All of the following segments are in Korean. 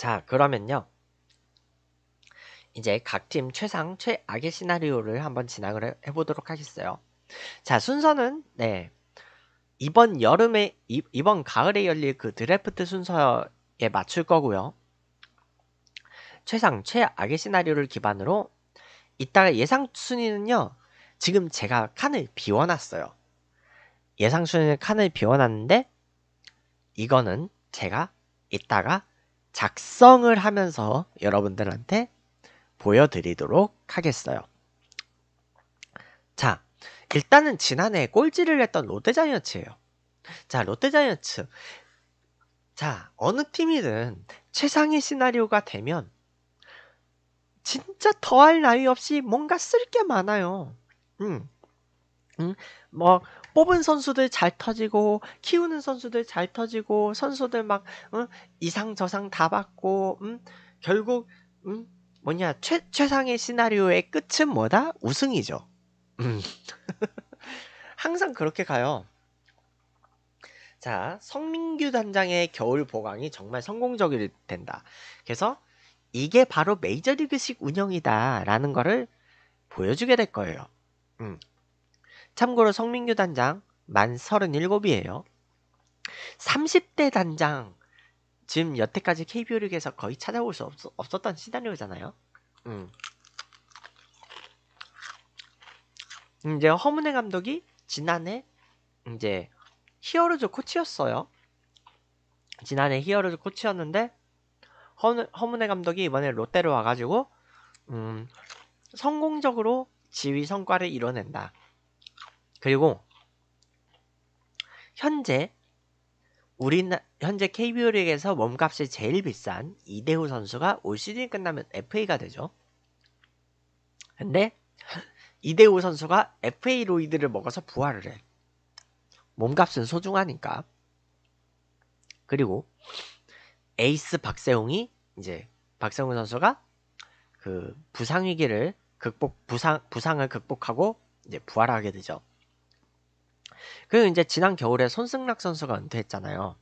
자, 그러면요. 이제 각 팀 최상 최악의 시나리오를 한번 진행을 해 보도록 하겠어요. 자, 순서는 네. 이번 여름에 이, 번 가을에 열릴 그 드래프트 순서에 맞출 거고요. 최상 최악의 시나리오를 기반으로 이따가 예상 순위는요. 지금 제가 칸을 비워놨어요. 예상 순위 는 칸을 비워놨는데 이거는 제가 이따가 작성을 하면서 여러분들한테 보여드리도록 하겠어요. 자, 일단은 지난해 꼴찌를 했던 롯데자이언츠예요. 자, 롯데자이언츠. 자, 어느 팀이든 최상의 시나리오가 되면 진짜 더할 나위 없이 뭔가 쓸 게 많아요. 음. 음. 뭐 뽑은 선수들 잘 터지고 키우는 선수들 잘 터지고 선수들 막 응? 이상 저상 다 받고 응? 결국 응? 뭐냐 최, 최상의 시나리오의 끝은 뭐다 우승이죠. 음. 항상 그렇게 가요. 자, 성민규 단장의 겨울 보강이 정말 성공적이 된다. 그래서 이게 바로 메이저리그식 운영이다라는 거를 보여주게 될 거예요. 음. 참고로 성민규 단장 만 37이에요. 30대 단장 지금 여태까지 KBO 리그에서 거의 찾아볼 수 없, 었던 시나리오잖아요. 음. 이제 허문의 감독이 지난해 이제 히어로즈 코치였어요. 지난해 히어로즈 코치였는데 허문의 감독이 이번에 롯데로 와가지고 음, 성공적으로 지휘 성과를 이뤄낸다. 그리고 현재 우리나 현재 KBO 리그에서 몸값이 제일 비싼 이대호 선수가 올 시즌이 끝나면 FA가 되죠. 근데 이대호 선수가 FA 로이드를 먹어서 부활을 해. 몸값은 소중하니까. 그리고 에이스 박세웅이 이제 박세웅 선수가 그 부상 위기를 극복 부상 부상을 극복하고 이제 부활하게 되죠. 그리고 이제 지난 겨울에 손승락 선수가 은퇴했잖아요.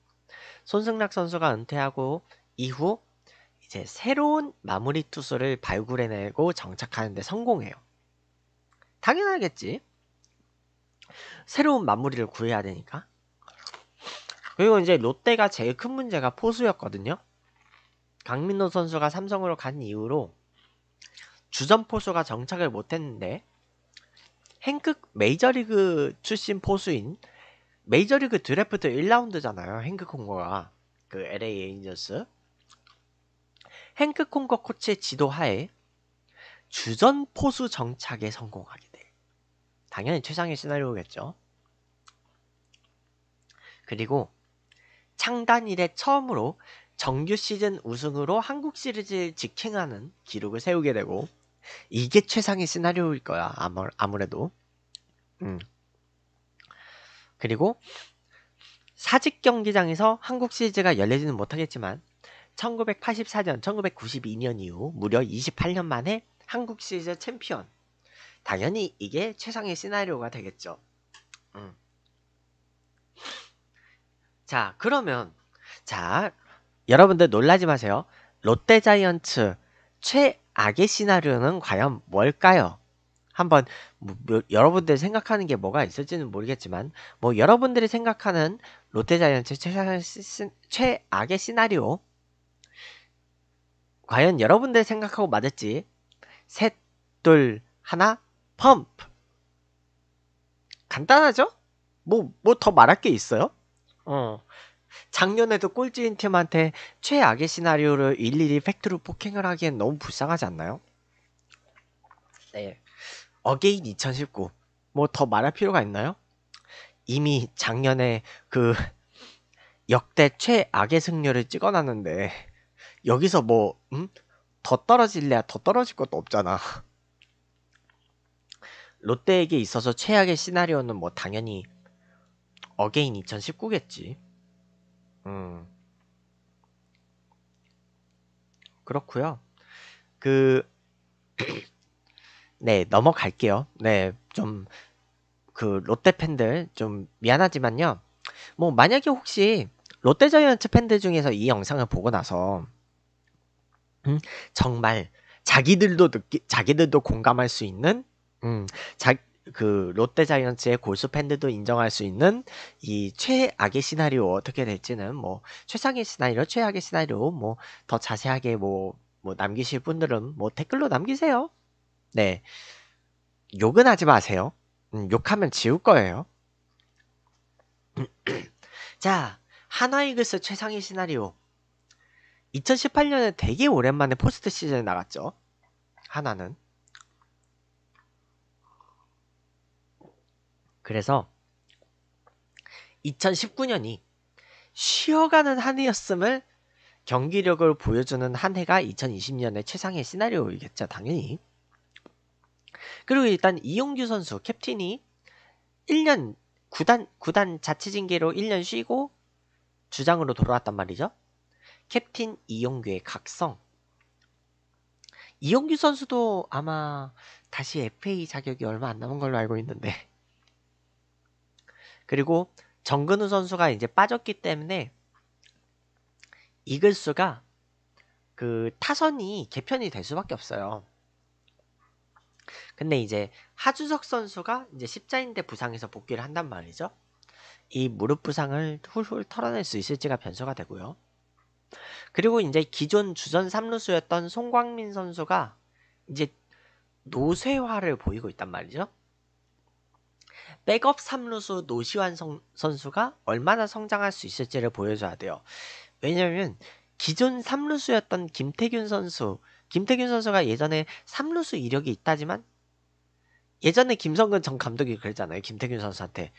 손승락 선수가 은퇴하고 이후 이제 새로운 마무리 투수를 발굴해내고 정착하는데 성공해요. 당연하겠지. 새로운 마무리를 구해야 되니까. 그리고 이제 롯데가 제일 큰 문제가 포수였거든요. 강민호 선수가 삼성으로 간 이후로 주전 포수가 정착을 못했는데 행극 메이저리그 출신 포수인 메이저리그 드래프트 1라운드잖아요. 행극 콩거가 그 LA 에인저스 행크 콩거 코치의 지도하에 주전 포수 정착에 성공하게 돼. 당연히 최상의 시나리오겠죠. 그리고 창단 이래 처음으로 정규 시즌 우승으로 한국 시리즈를 직행하는 기록을 세우게 되고 이게 최상의 시나리오일 거야. 아무, 아무래도. 음. 그리고 사직 경기장에서 한국 시리즈가 열리지는 못하겠지만 1984년, 1992년 이후 무려 28년 만에 한국 시리즈 챔피언. 당연히 이게 최상의 시나리오가 되겠죠. 음. 자, 그러면 자, 여러분들 놀라지 마세요. 롯데 자이언츠 최 악의 시나리오는 과연 뭘까요? 한번 뭐, 뭐 여러분들 생각하는 게 뭐가 있을지는 모르겠지만 뭐 여러분들이 생각하는 롯데자이언츠 최악의 시나리오 과연 여러분들 생각하고 맞을지 셋, 둘, 하나, 펌프 간단하죠? 뭐 뭐 더 말할 게 있어요? 어 작년에도 꼴찌인 팀한테 최악의 시나리오를 일일이 팩트로 폭행을 하기엔 너무 불쌍하지 않나요? 네. 어게인 2019. 뭐 더 말할 필요가 있나요? 이미 작년에 그 역대 최악의 승률을 찍어놨는데 여기서 뭐, 음? 더 떨어질래야 더 떨어질 것도 없잖아. 롯데에게 있어서 최악의 시나리오는 뭐 당연히 어게인 2019겠지. 음. 그렇고요. 그 네, 넘어갈게요. 네, 좀 그 롯데 팬들 좀 미안하지만요. 뭐 만약에 혹시 롯데 자이언츠 팬들 중에서 이 영상을 보고 나서 음, 정말 자기들도 느끼 자기들도 공감할 수 있는 음, 자, 그 롯데 자이언츠의 골수 팬들도 인정할 수 있는 이 최악의 시나리오 어떻게 될지는 뭐 최상의 시나리오, 최악의 시나리오 뭐 더 자세하게 뭐, 뭐 남기실 분들은 뭐 댓글로 남기세요. 네. 욕은 하지 마세요. 음, 욕하면 지울 거예요. 자, 하나이글스 최상의 시나리오. 2018년에 되게 오랜만에 포스트 시즌에 나갔죠. 하나는. 그래서 2019년이 쉬어가는 한 해였음을 경기력을 보여주는 한 해가 2020년의 최상의 시나리오이겠죠, 당연히. 그리고 일단 이용규 선수 캡틴이 1년 구단 구단 자체 징계로 1년 쉬고 주장으로 돌아왔단 말이죠. 캡틴 이용규의 각성. 이용규 선수도 아마 다시 FA 자격이 얼마 안 남은 걸로 알고 있는데 그리고 정근우 선수가 이제 빠졌기 때문에 이글스가그 타선이 개편이 될 수밖에 없어요. 근데 이제 하주석 선수가 이제 십자인대 부상에서 복귀를 한단 말이죠. 이 무릎 부상을 훌훌 털어낼 수 있을지가 변수가 되고요. 그리고 이제 기존 주전 3루수였던 송광민 선수가 이제 노쇠화를 보이고 있단 말이죠. 백업 3루수 노시환 성, 선수가 얼마나 성장할 수 있을지를 보여줘야 돼요. 왜냐면 기존 3루수였던 김태균 선수, 김태균 선수가 예전에 3루수 이력이 있다지만 예전에 김성근 전 감독이 그랬잖아요. 김태균 선수한테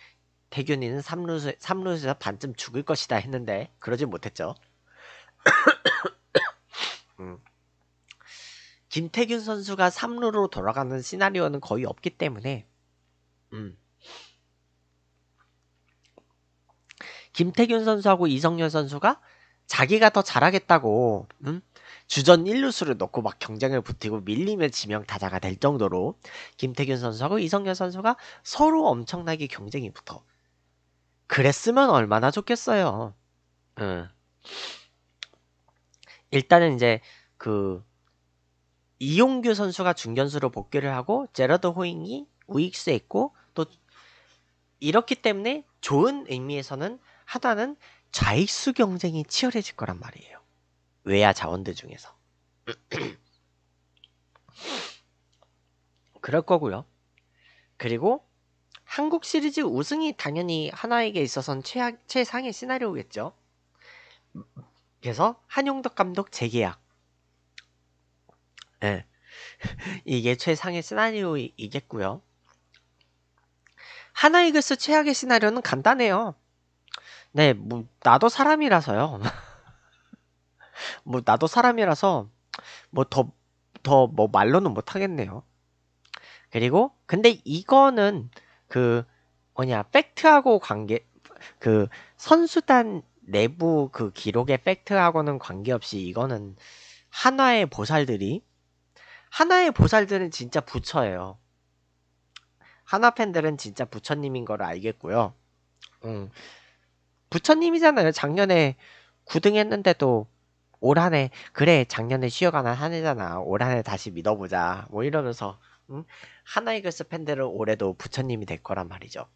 태균이는 3루수 3루수에서 반쯤 죽을 것이다 했는데 그러지 못했죠. 음. 김태균 선수가 3루로 돌아가는 시나리오는 거의 없기 때문에 음. 김태균 선수하고 이성열 선수가 자기가 더 잘하겠다고 음? 주전 1루수를 놓고 막 경쟁을 붙이고 밀리면 지명 타자가 될 정도로 김태균 선수하고 이성열 선수가 서로 엄청나게 경쟁이 붙어. 그랬으면 얼마나 좋겠어요. 음. 일단은 이제 그 이용규 선수가 중견수로 복귀를 하고 제러드 호잉이 우익수에 있고 또 이렇기 때문에 좋은 의미에서는 하단은 좌익수 경쟁이 치열해질 거란 말이에요. 외야 자원들 중에서. 그럴 거고요. 그리고 한국 시리즈 우승이 당연히 하나에게 있어선 최악, 최상의 시나리오겠죠. 그래서 한용덕 감독 재계약. 예. 네. 이게 최상의 시나리오이겠고요. 하나이글스 최악의 시나리오는 간단해요. 네, 뭐 나도 사람이라서요. 뭐 나도 사람이라서 뭐 더더뭐 뭐 말로는 못 하겠네요. 그리고 근데 이거는 그 뭐냐 팩트하고 관계 그 선수단 내부 그 기록의 팩트하고는 관계없이 이거는 하나의 보살들이 하나의 보살들은 진짜 부처예요. 하나 팬들은 진짜 부처님인 걸 알겠고요. 음, 부처님이잖아요. 작년에 9등 했는데도 올 한해 그래 작년에 쉬어가는 한 해잖아. 올 한해 다시 믿어보자. 뭐 이러면서 음? 하나이글스 팬들은 올해도 부처님이 될 거란 말이죠.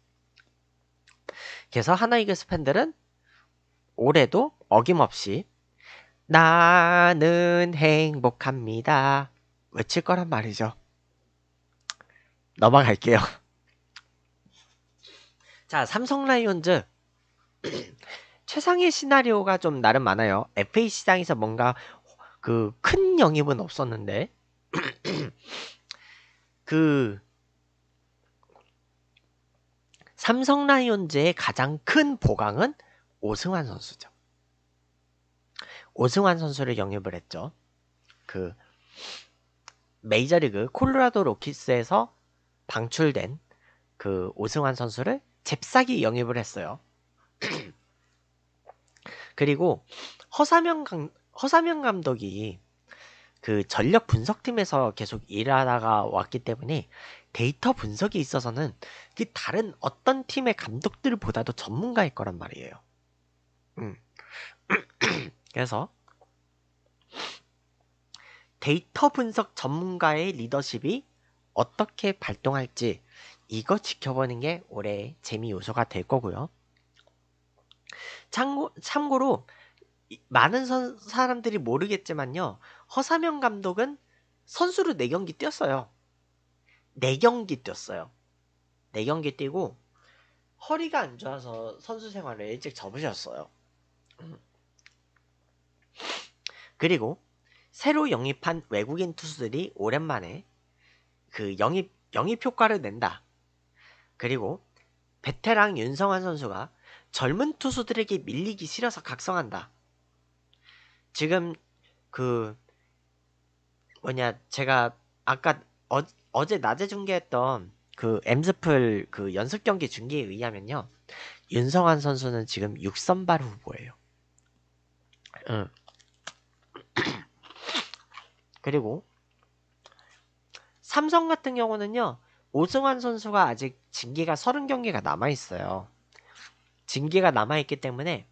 그래서 하나이글스 팬들은 올해도 어김없이 나는 행복합니다. 외칠 거란 말이죠. 넘어갈게요. 자, 삼성 라이온즈 최상의 시나리오가 좀 나름 많아요. FA 시장에서 뭔가 그 큰 영입은 없었는데 그 삼성 라이온즈의 가장 큰 보강은 오승환 선수죠. 오승환 선수를 영입을 했죠. 그 메이저리그 콜로라도 로키스에서 방출된 그 오승환 선수를 잽싸게 영입을 했어요. 그리고 허사명 강, 허사명 감독이 그 전력 분석팀에서 계속 일하다가 왔기 때문에 데이터 분석이 있어서는 그 다른 어떤 팀의 감독들보다도 전문가일 거란 말이에요. 음. 그래서 데이터 분석 전문가의 리더십이 어떻게 발동할지 이거 지켜보는 게올해 재미 요소가 될 거고요. 참고, 참고로 많은 선, 사람들이 모르겠지만요. 허사명 감독은 선수로 4경기 뛰었어요. 4경기 뛰었어요. 4경기 뛰고 허리가 안 좋아서 선수 생활을 일찍 접으셨어요. 음. 그리고 새로 영입한 외국인 투수들이 오랜만에 그 영입 영입 효과를 낸다. 그리고 베테랑 윤성환 선수가 젊은 투수들에게 밀리기 싫어서 각성한다. 지금 그 뭐냐 제가 아까 어, 어제 낮에 중계했던 그 엠스플 그 연습 경기 중계에 의하면요. 윤성환 선수는 지금 6선발 후보예요. 응. 그리고 삼성 같은 경우는요. 오승환 선수가 아직 징계가 30경기가 남아 있어요. 징계가 남아있기 때문에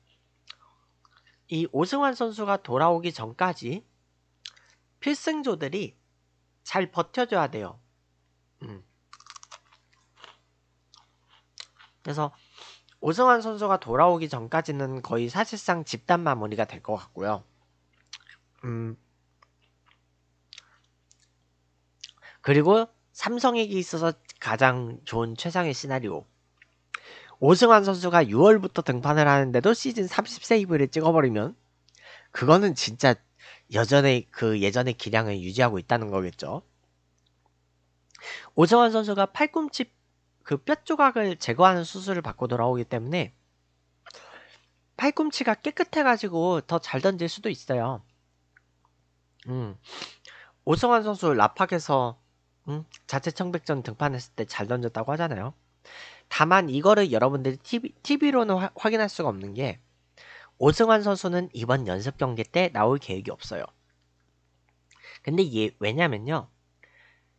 이 오승환 선수가 돌아오기 전까지 필승조들이 잘 버텨줘야 돼요. 음. 그래서 오승환 선수가 돌아오기 전까지는 거의 사실상 집단 마무리가 될 것 같고요. 음. 그리고 삼성에게 있어서 가장 좋은 최상의 시나리오. 오승환 선수가 6월부터 등판을 하는데도 시즌 30세이브를 찍어버리면 그거는 진짜 여전히 그 예전의 기량을 유지하고 있다는 거겠죠. 오승환 선수가 팔꿈치 그 뼈 조각을 제거하는 수술을 받고 돌아오기 때문에 팔꿈치가 깨끗해가지고 더 잘 던질 수도 있어요. 음. 오승환 선수 라팍에서 음, 자체 청백전 등판했을 때 잘 던졌다고 하잖아요. 다만 이거를 여러분들이 TV, TV로는 화, 확인할 수가 없는 게 오승환 선수는 이번 연습 경기 때 나올 계획이 없어요. 근데 이게 예, 왜냐면요.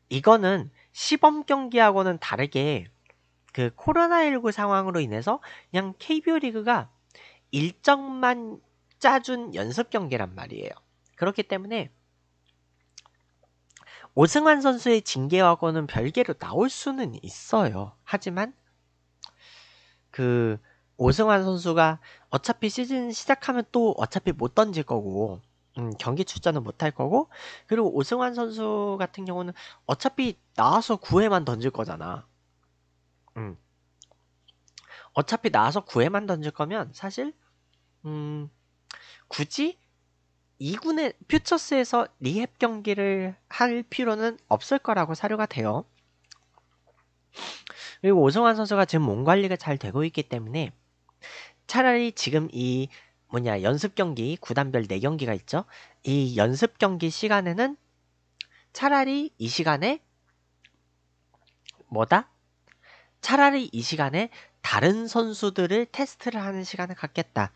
이거는 시범 경기하고는 다르게 그 코로나19 상황으로 인해서 그냥 KBO 리그가 일정만 짜준 연습 경기란 말이에요. 그렇기 때문에 오승환 선수의 징계하고는 별개로 나올 수는 있어요. 하지만 그 오승환 선수가 어차피 시즌 시작하면 또 어차피 못 던질 거고 음, 경기 출전은 못 할 거고 그리고 오승환 선수 같은 경우는 어차피 나와서 9회만 던질 거잖아. 음. 어차피 나와서 9회만 던질 거면 사실 음, 굳이 2군의 퓨처스에서 리헵 경기를 할 필요는 없을 거라고 사료가 돼요. 그리고 오성환 선수가 지금 몸 관리가 잘 되고 있기 때문에 차라리 지금 이 뭐냐 연습 경기 구단별 4경기가 있죠. 이 연습 경기 시간에는 차라리 이 시간에 뭐다? 차라리 이 시간에 다른 선수들을 테스트를 하는 시간을 갖겠다.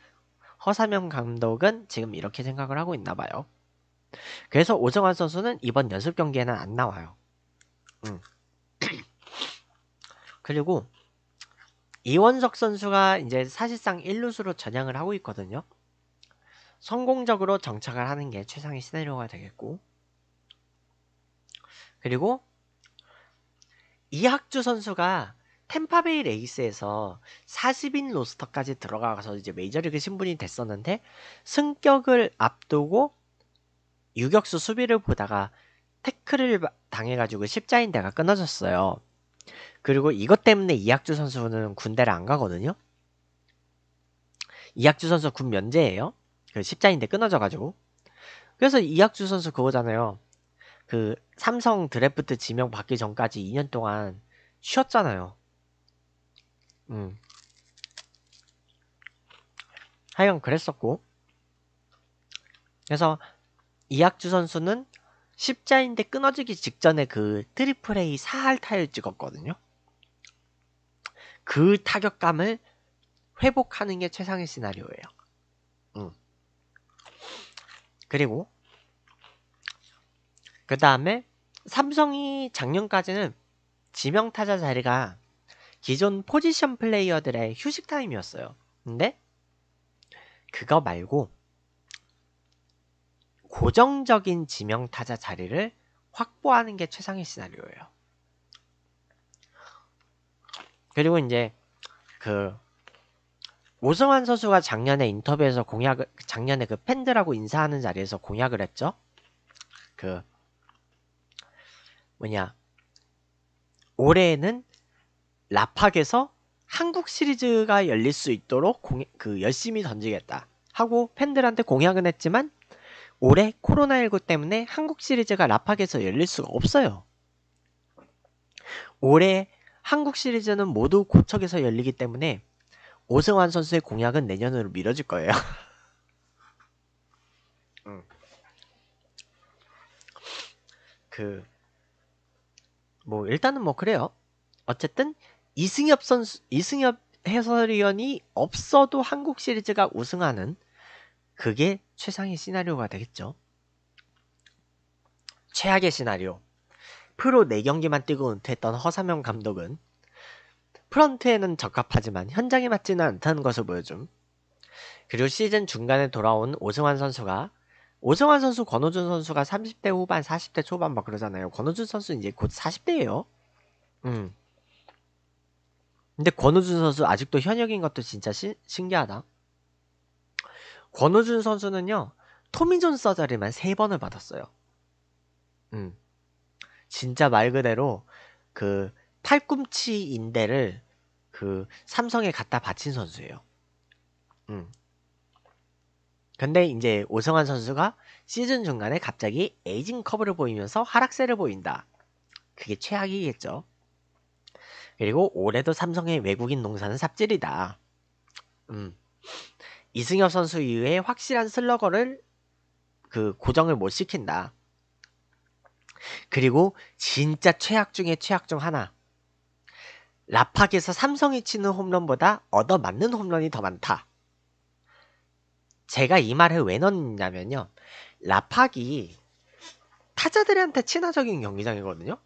허사명 감독은 지금 이렇게 생각을 하고 있나 봐요. 그래서 오정환 선수는 이번 연습 경기에는 안 나와요. 음. 그리고 이원석 선수가 이제 사실상 1루수로 전향을 하고 있거든요. 성공적으로 정착을 하는 게 최상의 시나리오가 되겠고 그리고 이학주 선수가 템파베이 레이스에서 40인 로스터까지 들어가서 이제 메이저리그 신분이 됐었는데 승격을 앞두고 유격수 수비를 보다가 태클을 당해가지고 십자인대가 끊어졌어요. 그리고 이것 때문에 이학주 선수는 군대를 안 가거든요. 이학주 선수 군 면제예요. 그 십자인대 끊어져 가지고. 그래서 이학주 선수 그거잖아요. 그 삼성 드래프트 지명 받기 전까지 2년 동안 쉬었잖아요. 음. 하여간 그랬었고. 그래서 이학주 선수는 십자인대 끊어지기 직전에 그 트리플 A 사할 타율 찍었거든요. 그 타격감을 회복하는 게 최상의 시나리오예요. 음. 그리고 그 다음에 삼성이 작년까지는 지명 타자 자리가 기존 포지션 플레이어들의 휴식 타임이었어요. 근데 그거 말고 고정적인 지명 타자 자리를 확보하는 게 최상의 시나리오예요. 그리고 이제 그오성환 선수가 작년에 인터뷰에서 공약을 작년에 그 팬들하고 인사하는 자리에서 공약을 했죠. 그 뭐냐 올해는 라팍에서 한국 시리즈가 열릴 수 있도록 공, 그 열심히 던지겠다 하고 팬들한테 공약은 했지만 올해 코로나19 때문에 한국 시리즈가 라팍에서 열릴 수가 없어요. 올해 한국 시리즈는 모두 고척에서 열리기 때문에 오승환 선수의 공약은 내년으로 미뤄질 거예요. 음. 그, 뭐, 일단은 뭐, 그래요. 어쨌든, 이승엽 선수, 이승엽 해설위원이 없어도 한국 시리즈가 우승하는 그게 최상의 시나리오가 되겠죠. 최악의 시나리오. 프로 4경기만 뛰고 은퇴했던 허삼영 감독은 프런트에는 적합하지만 현장에 맞지는 않다는 것을 보여줌. 그리고 시즌 중간에 돌아온 오승환 선수가 오승환 선수, 권호준 선수가 30대 후반, 40대 초반 막 그러잖아요. 권호준 선수 이제 곧 40대예요. 음. 근데 권호준 선수 아직도 현역인 것도 진짜 시, 신기하다. 권호준 선수는요. 토미존 서저리만 3번을 받았어요. 음. 진짜 말 그대로 그 팔꿈치 인대를 그 삼성에 갖다 바친 선수예요. 음. 근데 이제 오성환 선수가 시즌 중간에 갑자기 에이징 커브를 보이면서 하락세를 보인다. 그게 최악이겠죠. 그리고 올해도 삼성의 외국인 농사는 삽질이다. 음. 이승엽 선수 이후에 확실한 슬러거를 그 고정을 못 시킨다. 그리고 진짜 최악 중에 최악 중 하나. 라팍에서 삼성이 치는 홈런보다 얻어맞는 홈런이 더 많다. 제가 이 말을 왜 넣었냐면요. 라팍이 타자들한테 친화적인 경기장이거든요.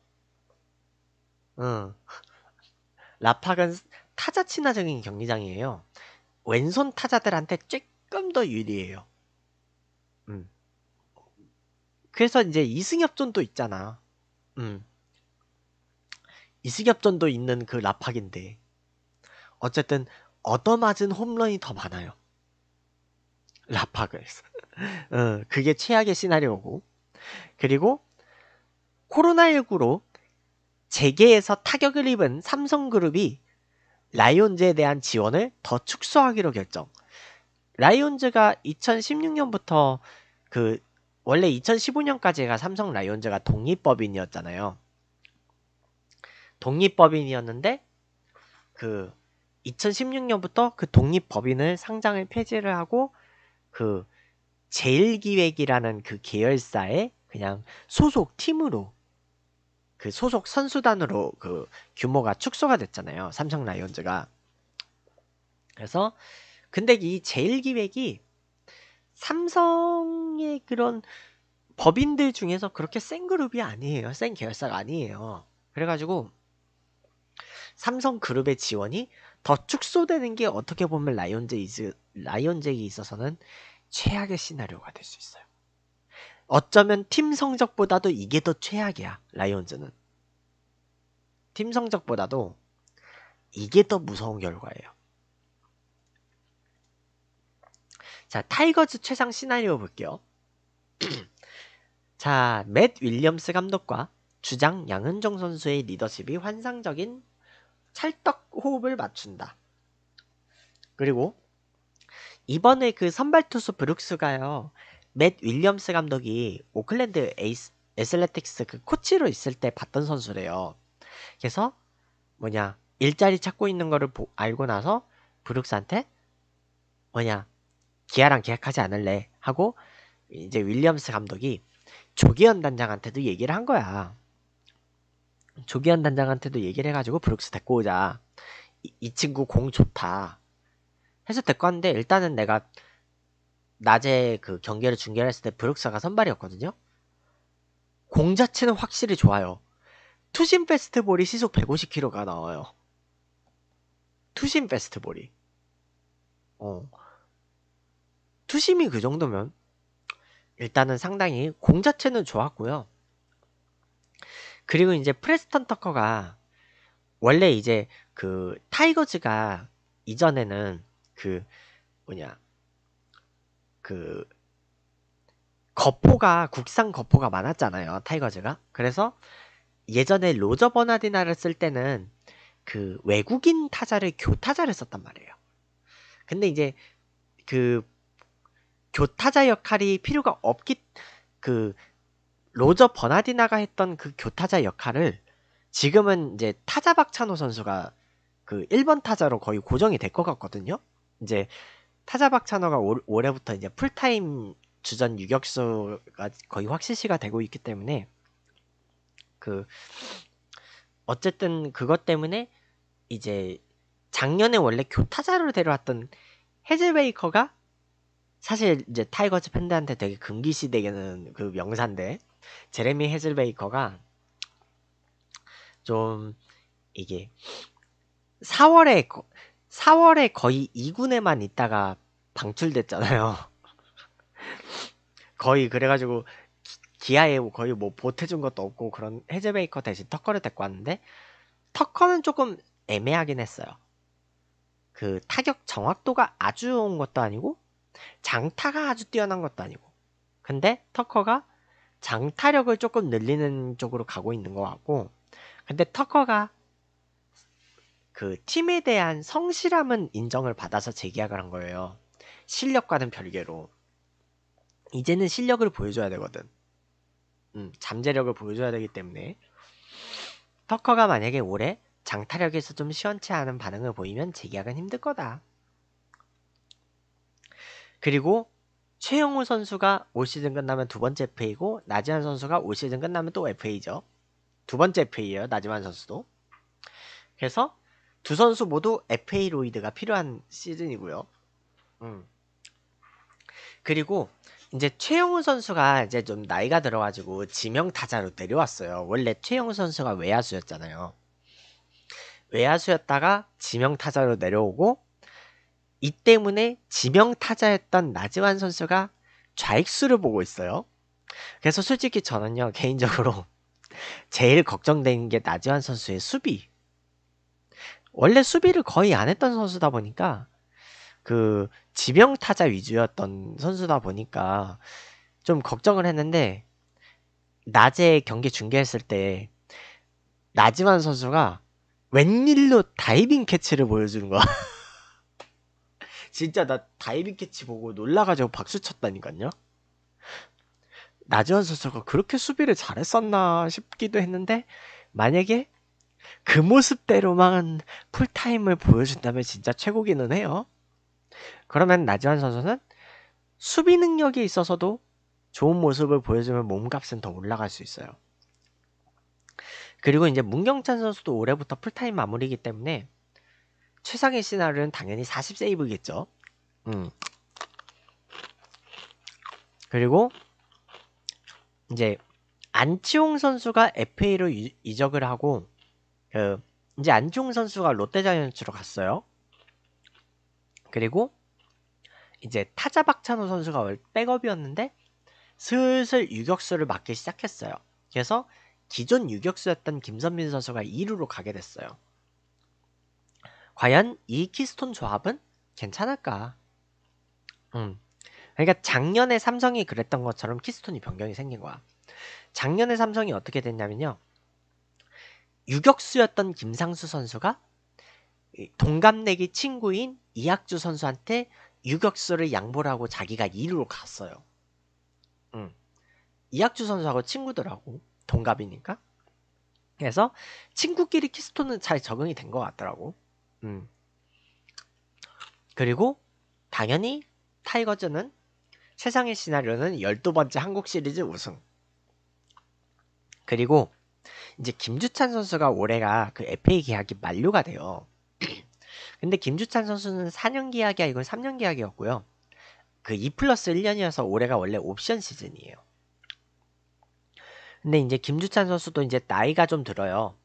응. 라팍은 타자 친화적인 경기장이에요. 왼손 타자들한테 조금 더 유리해요. 음. 그래서 이제 이승엽전도 있잖아. 음. 이승엽전도 있는 그 라팍인데 어쨌든 얻어맞은 홈런이 더 많아요. 라팍을. 어, 그게 최악의 시나리오고. 그리고 코로나19로 재계에서 타격을 입은 삼성그룹이 라이온즈에 대한 지원을 더 축소하기로 결정. 라이온즈가 2016년부터 그 원래 2015년까지가 삼성 라이온즈가 독립법인이었잖아요. 독립법인이었는데 그 2016년부터 그 독립법인을 상장을 폐지를 하고 그 제일기획이라는 그 계열사에 그냥 소속 팀으로 그 소속 선수단으로 그 규모가 축소가 됐잖아요. 삼성 라이온즈가. 그래서 근데 이 제일기획이 삼성의 그런 법인들 중에서 그렇게 센 그룹이 아니에요. 센 계열사가 아니에요. 그래가지고 삼성그룹의 지원이 더 축소되는 게 어떻게 보면 라이온제이즈 라이온제에 있어서는 최악의 시나리오가 될 수 있어요. 어쩌면 팀 성적보다도 이게 더 최악이야. 라이온즈는 팀 성적보다도 이게 더 무서운 결과예요. 자, 타이거즈 최상 시나리오 볼게요. 자, 맷 윌리엄스 감독과 주장 양은종 선수의 리더십이 환상적인 찰떡 호흡을 맞춘다. 그리고 이번에 그 선발 투수 브룩스가요. 맷 윌리엄스 감독이 오클랜드 에이스, 애슬레틱스 그 코치로 있을 때 봤던 선수래요. 그래서 뭐냐 일자리 찾고 있는 거를 보, 알고 나서 브룩스한테 뭐냐 기아랑 계약하지 않을래 하고 이제 윌리엄스 감독이 조기현 단장한테도 얘기를 한 거야. 조기현 단장한테도 얘기를 해가지고 브룩스 데리고 오자. 이, 이 친구 공 좋다. 해서 데리고 왔는데 일단은 내가 낮에 그 경기를 중계했을 때 브룩스가 선발이었거든요. 공 자체는 확실히 좋아요. 투심 페스트볼이 시속 150km가 나와요. 투심 페스트볼이. 어. 투심이 그 정도면 일단은 상당히 공 자체는 좋았고요. 그리고 이제 프레스턴 터커가 원래 이제 그 타이거즈가 이전에는 그 뭐냐 그 거포가 국산 거포가 많았잖아요 타이거즈가 그래서 예전에 로저 버나디나를 쓸 때는 그 외국인 타자를 교타자를 썼단 말이에요 근데 이제 그 교타자 역할이 필요가 없기 그 로저 버나디나가 했던 그 교타자 역할을 지금은 이제 타자 박찬호 선수가 그 1번 타자로 거의 고정이 될 것 같거든요. 이제 타자 박찬호가 올, 올해부터 이제 풀타임 주전 유격수가 거의 확실시가 되고 있기 때문에 그 어쨌든 그것 때문에 이제 작년에 원래 교타자로 데려왔던 헤즐베이커가 사실 이제 타이거즈 팬들한테 되게 금기시되는 게그 명사인데 제레미 헤즐베이커가 좀 이게 4월에 4월에 거의 2군에만 있다가 방출됐잖아요. 거의 그래가지고 기, 아에 거의 뭐 보태준 것도 없고 그런 헤즈베이커 대신 터커를 데리고 왔는데 터커는 조금 애매하긴 했어요. 그 타격 정확도가 아주 좋은 것도 아니고 장타가 아주 뛰어난 것도 아니고 근데 터커가 장타력을 조금 늘리는 쪽으로 가고 있는 것 같고 근데 터커가 그 팀에 대한 성실함은 인정을 받아서 재계약을 한 거예요. 실력과는 별개로 이제는 실력을 보여줘야 되거든. 음, 잠재력을 보여줘야 되기 때문에 터커가 만약에 올해 장타력에서 좀 시원치 않은 반응을 보이면 재계약은 힘들 거다. 그리고 최영우 선수가 올 시즌 끝나면 두 번째 FA고 나지만 선수가 올 시즌 끝나면 또 FA죠. 두 번째 FA예요. 나지만 선수도. 그래서 두 선수 모두 FA 로이드가 필요한 시즌이고요. 음. 그리고 이제 최영우 선수가 이제 좀 나이가 들어가지고 지명 타자로 내려왔어요. 원래 최영우 선수가 외야수였잖아요. 외야수였다가 지명 타자로 내려오고 이 때문에 지명 타자였던 나지완 선수가 좌익수를 보고 있어요. 그래서 솔직히 저는요 개인적으로 제일 걱정되는 게나지완 선수의 수비. 원래 수비를 거의 안 했던 선수다 보니까 그 지명 타자 위주였던 선수다 보니까 좀 걱정을 했는데 낮에 경기 중계했을 때나지완 선수가 웬일로 다이빙 캐치를 보여주는 거야. 진짜 나 다이빙 캐치 보고 놀라가지고 박수 쳤다니깐요. 나지원 선수가 그렇게 수비를 잘했었나 싶기도 했는데 만약에 그 모습대로만 풀타임을 보여준다면 진짜 최고기는 해요. 그러면 나지원 선수는 수비 능력에 있어서도 좋은 모습을 보여주면 몸값은 더 올라갈 수 있어요. 그리고 이제 문경찬 선수도 올해부터 풀타임 마무리이기 때문에 최상의 시나리오는 당연히 40세이브겠죠. 음. 그리고 이제 안치홍 선수가 FA로 이적을 하고 그 이제 안치홍 선수가 롯데자이언츠로 갔어요. 그리고 이제 타자 박찬호 선수가 백업이었는데 슬슬 유격수를 맡기 시작했어요. 그래서 기존 유격수였던 김선민 선수가 2루로 가게 됐어요. 과연 이 키스톤 조합은 괜찮을까? 음. 그러니까 작년에 삼성이 그랬던 것처럼 키스톤이 변경이 생긴 거야. 작년에 삼성이 어떻게 됐냐면요. 유격수였던 김상수 선수가 동갑내기 친구인 이학주 선수한테 유격수를 양보라고 자기가 2루로 갔어요. 음. 이학주 선수하고 친구더라고. 동갑이니까. 그래서 친구끼리 키스톤은 잘 적응이 된 것 같더라고. 음. 그리고 당연히 타이거즈는 세상의 시나리오는 12번째 한국 시리즈 우승. 그리고 이제 김주찬 선수가 올해가 그 FA 계약이 만료가 돼요. 근데 김주찬 선수는 4년 계약이 야 이건 3년 계약이었고요. 그 2 플러스 1년이어서 올해가 원래 옵션 시즌이에요. 근데 이제 김주찬 선수도 이제 나이가 좀 들어요.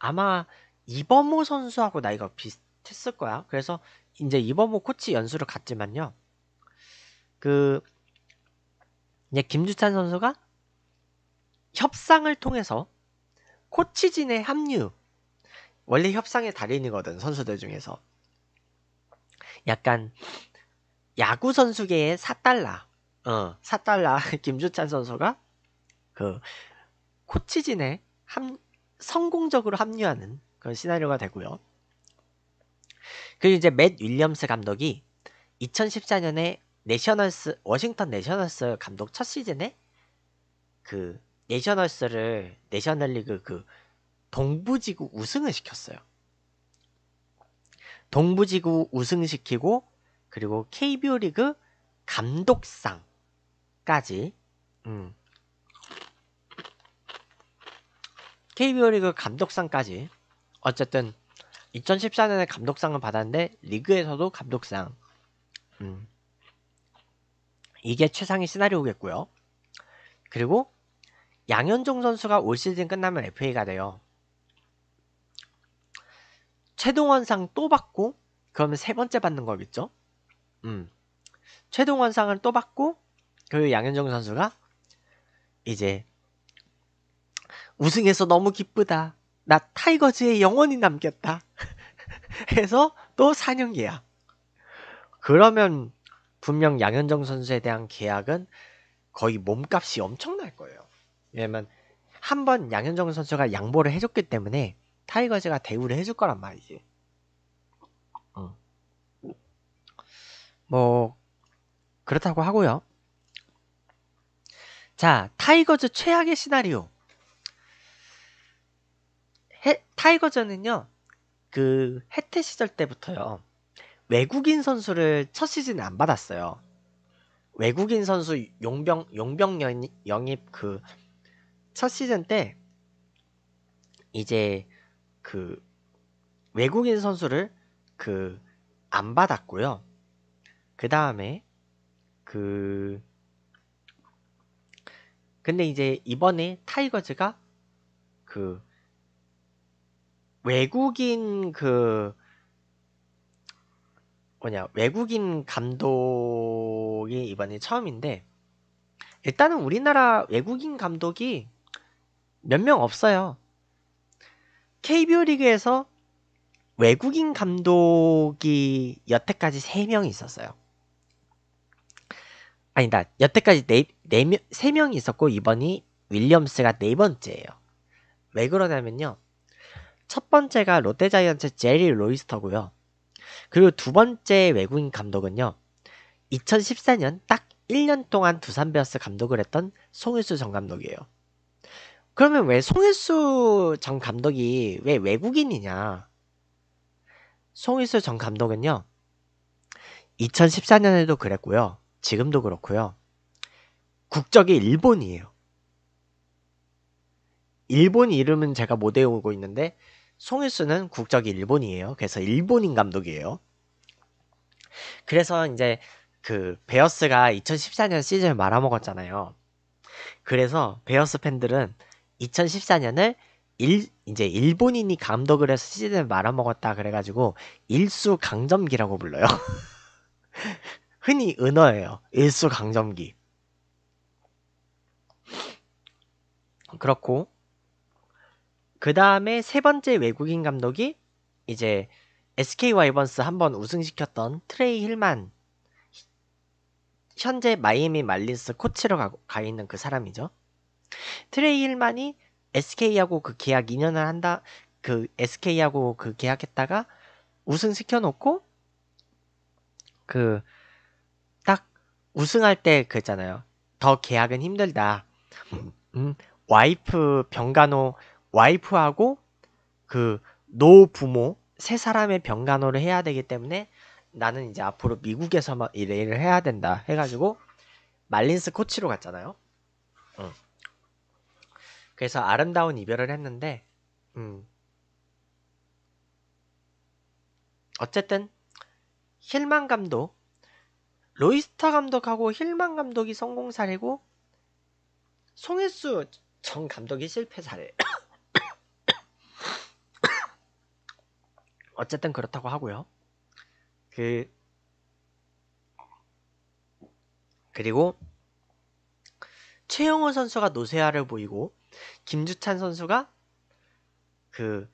아마 이범호 선수하고 나이가 비슷했을 거야. 그래서 이제 이범호 코치 연수를 갔지만요. 그 이제 김주찬 선수가 협상을 통해서 코치진에 합류 원래 협상의 달인이거든 선수들 중에서 약간 야구 선수계의 사달라 어 사달라 김주찬 선수가 그 코치진에 함 성공적으로 합류하는 그런 시나리오가 되고요. 그리고 이제 맷 윌리엄스 감독이 2014년에 내셔널스 워싱턴 내셔널스 감독 첫 시즌에 그 내셔널스를 내셔널리그 그 동부지구 우승을 시켰어요. 동부지구 우승시키고 그리고 KBO 리그 감독상까지 음. KBO 리그 감독상까지 어쨌든 2014년에 감독상을 받았는데 리그에서도 감독상. 음. 이게 최상위 시나리오겠고요. 그리고 양현종 선수가 올 시즌 끝나면 FA가 돼요. 최동원상 또 받고 그러면 세 번째 받는 거겠죠? 음. 최동원상을 또 받고 그리고 양현종 선수가 이제 우승해서 너무 기쁘다. 나 타이거즈의 영혼이 남겼다. 해서 또 4년 계약. 그러면 분명 양현정 선수에 대한 계약은 거의 몸값이 엄청날 거예요. 왜냐면 한 번 양현정 선수가 양보를 해줬기 때문에 타이거즈가 대우를 해줄 거란 말이지. 뭐 그렇다고 하고요. 자 타이거즈 최악의 시나리오 해, 타이거즈는요, 그 해태 시절 때부터요, 외국인 선수를 첫 시즌에 안 받았어요. 외국인 선수 용병, 용병 영입 그 첫 시즌 때, 이제 그 외국인 선수를 그 안 받았고요. 그 다음에 그 근데 이제 이번에 타이거즈가 그 외국인 그 뭐냐 외국인 감독이 이번이 처음인데 일단은 우리나라 외국인 감독이 몇 명 없어요. KBO 리그에서 외국인 감독이 여태까지 3명 있었어요. 아니다. 여태까지 4, 4 3명이 있었고 이번이 윌리엄스가 네 번째예요. 왜 그러냐면요. 첫 번째가 롯데자이언츠 제리 로이스터고요. 그리고 두 번째 외국인 감독은요. 2014년 딱 1년 동안 두산 베어스 감독을 했던 송일수 전 감독이에요. 그러면 왜 송일수 전 감독이 왜 외국인이냐? 송일수 전 감독은요. 2014년에도 그랬고요. 지금도 그렇고요. 국적이 일본이에요. 일본 이름은 제가 못 외우고 있는데 송일수는 국적이 일본이에요. 그래서 일본인 감독이에요. 그래서 이제 그 베어스가 2014년 시즌을 말아먹었잖아요. 그래서 베어스 팬들은 2014년을 일, 이제 일본인이 감독을 해서 시즌을 말아먹었다 그래가지고 일수 강점기라고 불러요. 흔히 은어예요. 일수 강점기. 그렇고 그 다음에 세 번째 외국인 감독이 이제 SK 와이번스 한번 우승시켰던 트레이 힐만 현재 마이애미 말린스 코치로 가, 가 있는 그 사람이죠. 트레이 힐만이 SK하고 그 계약 2년을 한다 그 SK하고 그 계약했다가 우승 시켜놓고 그 딱 우승할 때 그랬잖아요. 더 계약은 힘들다. 음, 와이프 병간호 와이프하고 그 노부모 세 사람의 병간호를 해야 되기 때문에 나는 이제 앞으로 미국에서만 일을 해야 된다 해가지고 말린스 코치로 갔잖아요. 응. 그래서 아름다운 이별을 했는데, 음. 어쨌든 힐만 감독, 로이스터 감독하고 힐만 감독이 성공 사례고 송혜수 전 감독이 실패 사례. 어쨌든 그렇다고 하고요. 그 그리고 최영호 선수가 노쇠아를 보이고 김주찬 선수가 그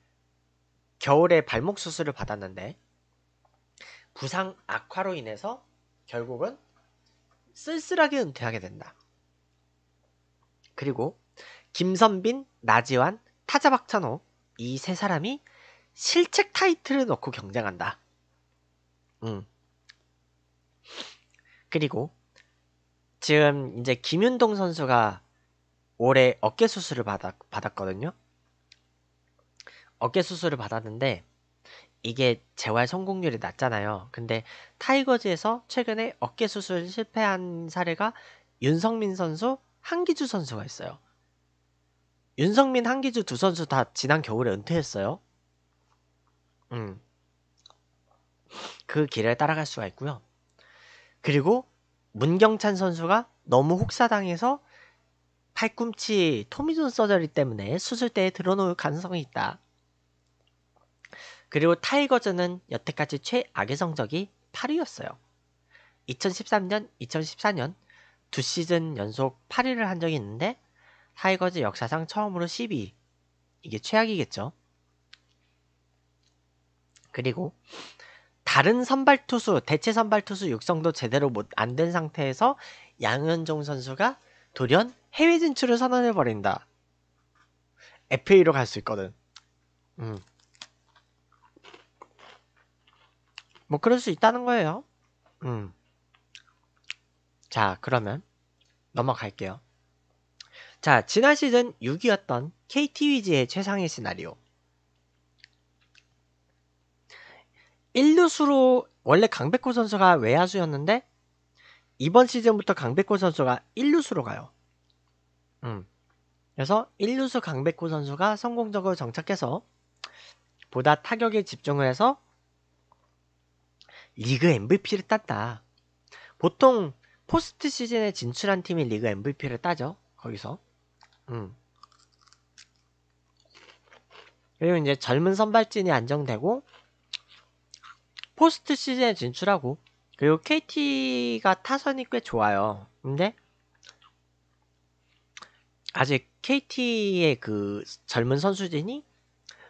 겨울에 발목 수술을 받았는데 부상 악화로 인해서 결국은 쓸쓸하게 은퇴하게 된다. 그리고 김선빈, 나지완, 타자 박찬호 이 세 사람이 실책 타이틀을 넣고 경쟁한다. 음. 그리고 지금 이제 김윤동 선수가 올해 어깨 수술을 받았, 받았거든요. 어깨 수술을 받았는데 이게 재활 성공률이 낮잖아요. 근데 타이거즈에서 최근에 어깨 수술 실패한 사례가 윤성민 선수, 한기주 선수가 있어요. 윤성민, 한기주 두 선수 다 지난 겨울에 은퇴했어요. 음, 그 길을 따라갈 수가 있고요. 그리고 문경찬 선수가 너무 혹사당해서 팔꿈치 토미존 서저리 때문에 수술대에 들어놓을 가능성이 있다. 그리고 타이거즈는 여태까지 최악의 성적이 8위였어요. 2013년, 2014년 두 시즌 연속 8위를 한 적이 있는데 타이거즈 역사상 처음으로 1 0위 이게 최악이겠죠. 그리고 다른 선발 투수, 대체 선발 투수 육성도 제대로 못 안 된 상태에서 양현종 선수가 돌연 해외 진출을 선언해 버린다. FA로 갈 수 있거든. 음. 뭐 그럴 수 있다는 거예요. 음. 자, 그러면 넘어갈게요. 자, 지난 시즌 6위였던 KT 위즈의 최상위 시나리오. 1루수로 원래 강백호 선수가 외야수였는데 이번 시즌부터 강백호 선수가 1루수로 가요. 음. 그래서 1루수 강백호 선수가 성공적으로 정착해서 보다 타격에 집중을 해서 리그 MVP를 땄다. 보통 포스트 시즌에 진출한 팀이 리그 MVP를 따죠. 거기서. 음. 그리고 이제 젊은 선발진이 안정되고 포스트 시즌에 진출하고 그리고 KT가 타선이 꽤 좋아요. 근데 아직 KT의 그 젊은 선수진이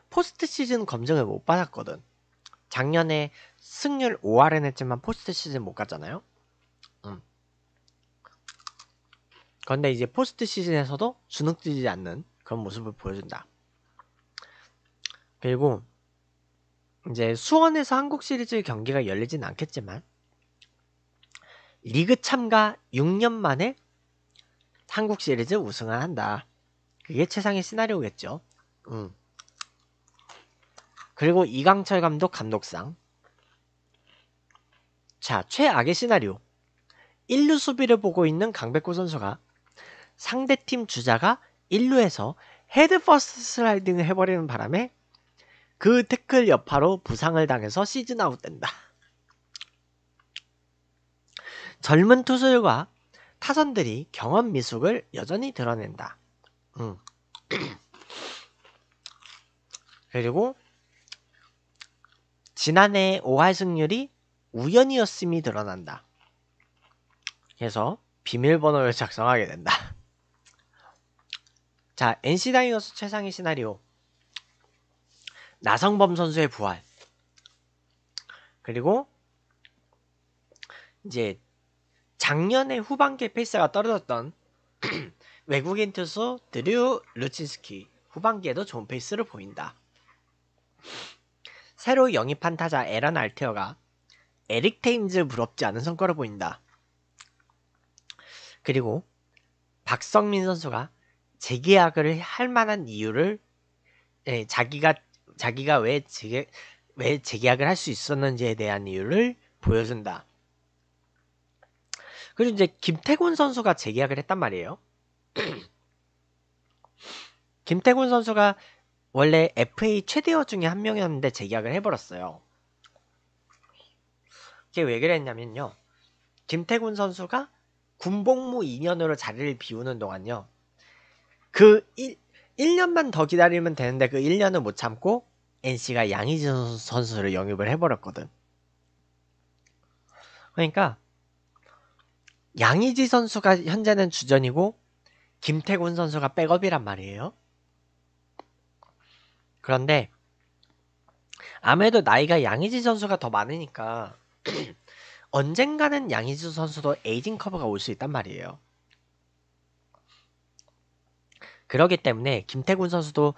포스트 시즌 검증을 못 받았거든. 작년에 승률 5할은 했지만 포스트 시즌 못 갔잖아요. 음. 그런데 이제 포스트 시즌에서도 주눅들지 않는 그런 모습을 보여준다. 그리고 이제 수원에서 한국 시리즈 경기가 열리진 않겠지만 리그 참가 6년 만에 한국 시리즈 우승을 한다. 그게 최상의 시나리오겠죠. 음. 그리고 이강철 감독 감독상. 자, 최악의 시나리오. 1루 수비를 보고 있는 강백호 선수가 상대팀 주자가 1루에서 헤드 퍼스트 슬라이딩을 해버리는 바람에 그 태클 여파로 부상을 당해서 시즌 아웃된다. 젊은 투수들과 타선들이 경험 미숙을 여전히 드러낸다. 음. 그리고 지난해 5할 승률이 우연이었음이 드러난다. 그래서 비밀번호를 작성하게 된다. 자, NC 다이너스 최상의 시나리오 나성범 선수의 부활 그리고 이제 작년에 후반기에 페이스가 떨어졌던 외국인 투수 드류 루친스키 후반기에도 좋은 페이스를 보인다. 새로 영입한 타자 에란 알테어가 에릭 테인즈 부럽지 않은 성과를 보인다. 그리고 박성민 선수가 재계약을 할 만한 이유를 예, 자기가 자기가 왜 재계 왜 재계약을 할 수 있었는지에 대한 이유를 보여준다. 그리고 이제 김태곤 선수가 재계약을 했단 말이에요. 김태곤 선수가 원래 FA 최대어 중에 한 명이었는데 재계약을 해버렸어요. 그게 왜 그랬냐면요. 김태곤 선수가 군복무 2년으로 자리를 비우는 동안요. 그 1, 1년만 더 기다리면 되는데 그 1년을 못 참고 NC가 양희준 선수를 영입을 해버렸거든. 그러니까 양희지 선수가 현재는 주전이고 김태곤 선수가 백업이란 말이에요. 그런데 아무래도 나이가 양희지 선수가 더 많으니까 언젠가는 양희지 선수도 에이징 커버가올 수 있단 말이에요. 그러기 때문에 김태군 선수도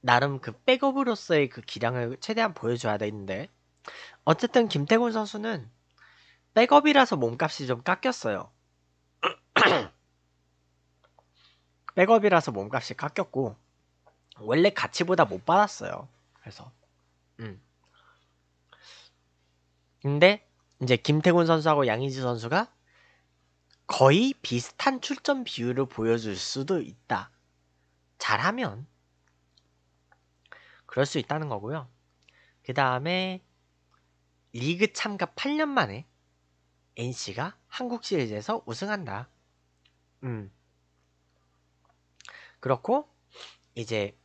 나름 그 백업으로서의 그 기량을 최대한 보여줘야 되는데 어쨌든 김태군 선수는 백업이라서 몸값이 좀 깎였어요. 백업이라서 몸값이 깎였고 원래 가치보다 못 받았어요. 그래서 음. 근데 이제 김태군 선수하고 양희지 선수가 거의 비슷한 출전 비율을 보여줄 수도 있다. 잘하면 그럴 수 있다는 거고요. 그 다음에 리그 참가 8년 만에 NC가 한국 시리즈에서 우승한다. 음. 그렇고 이제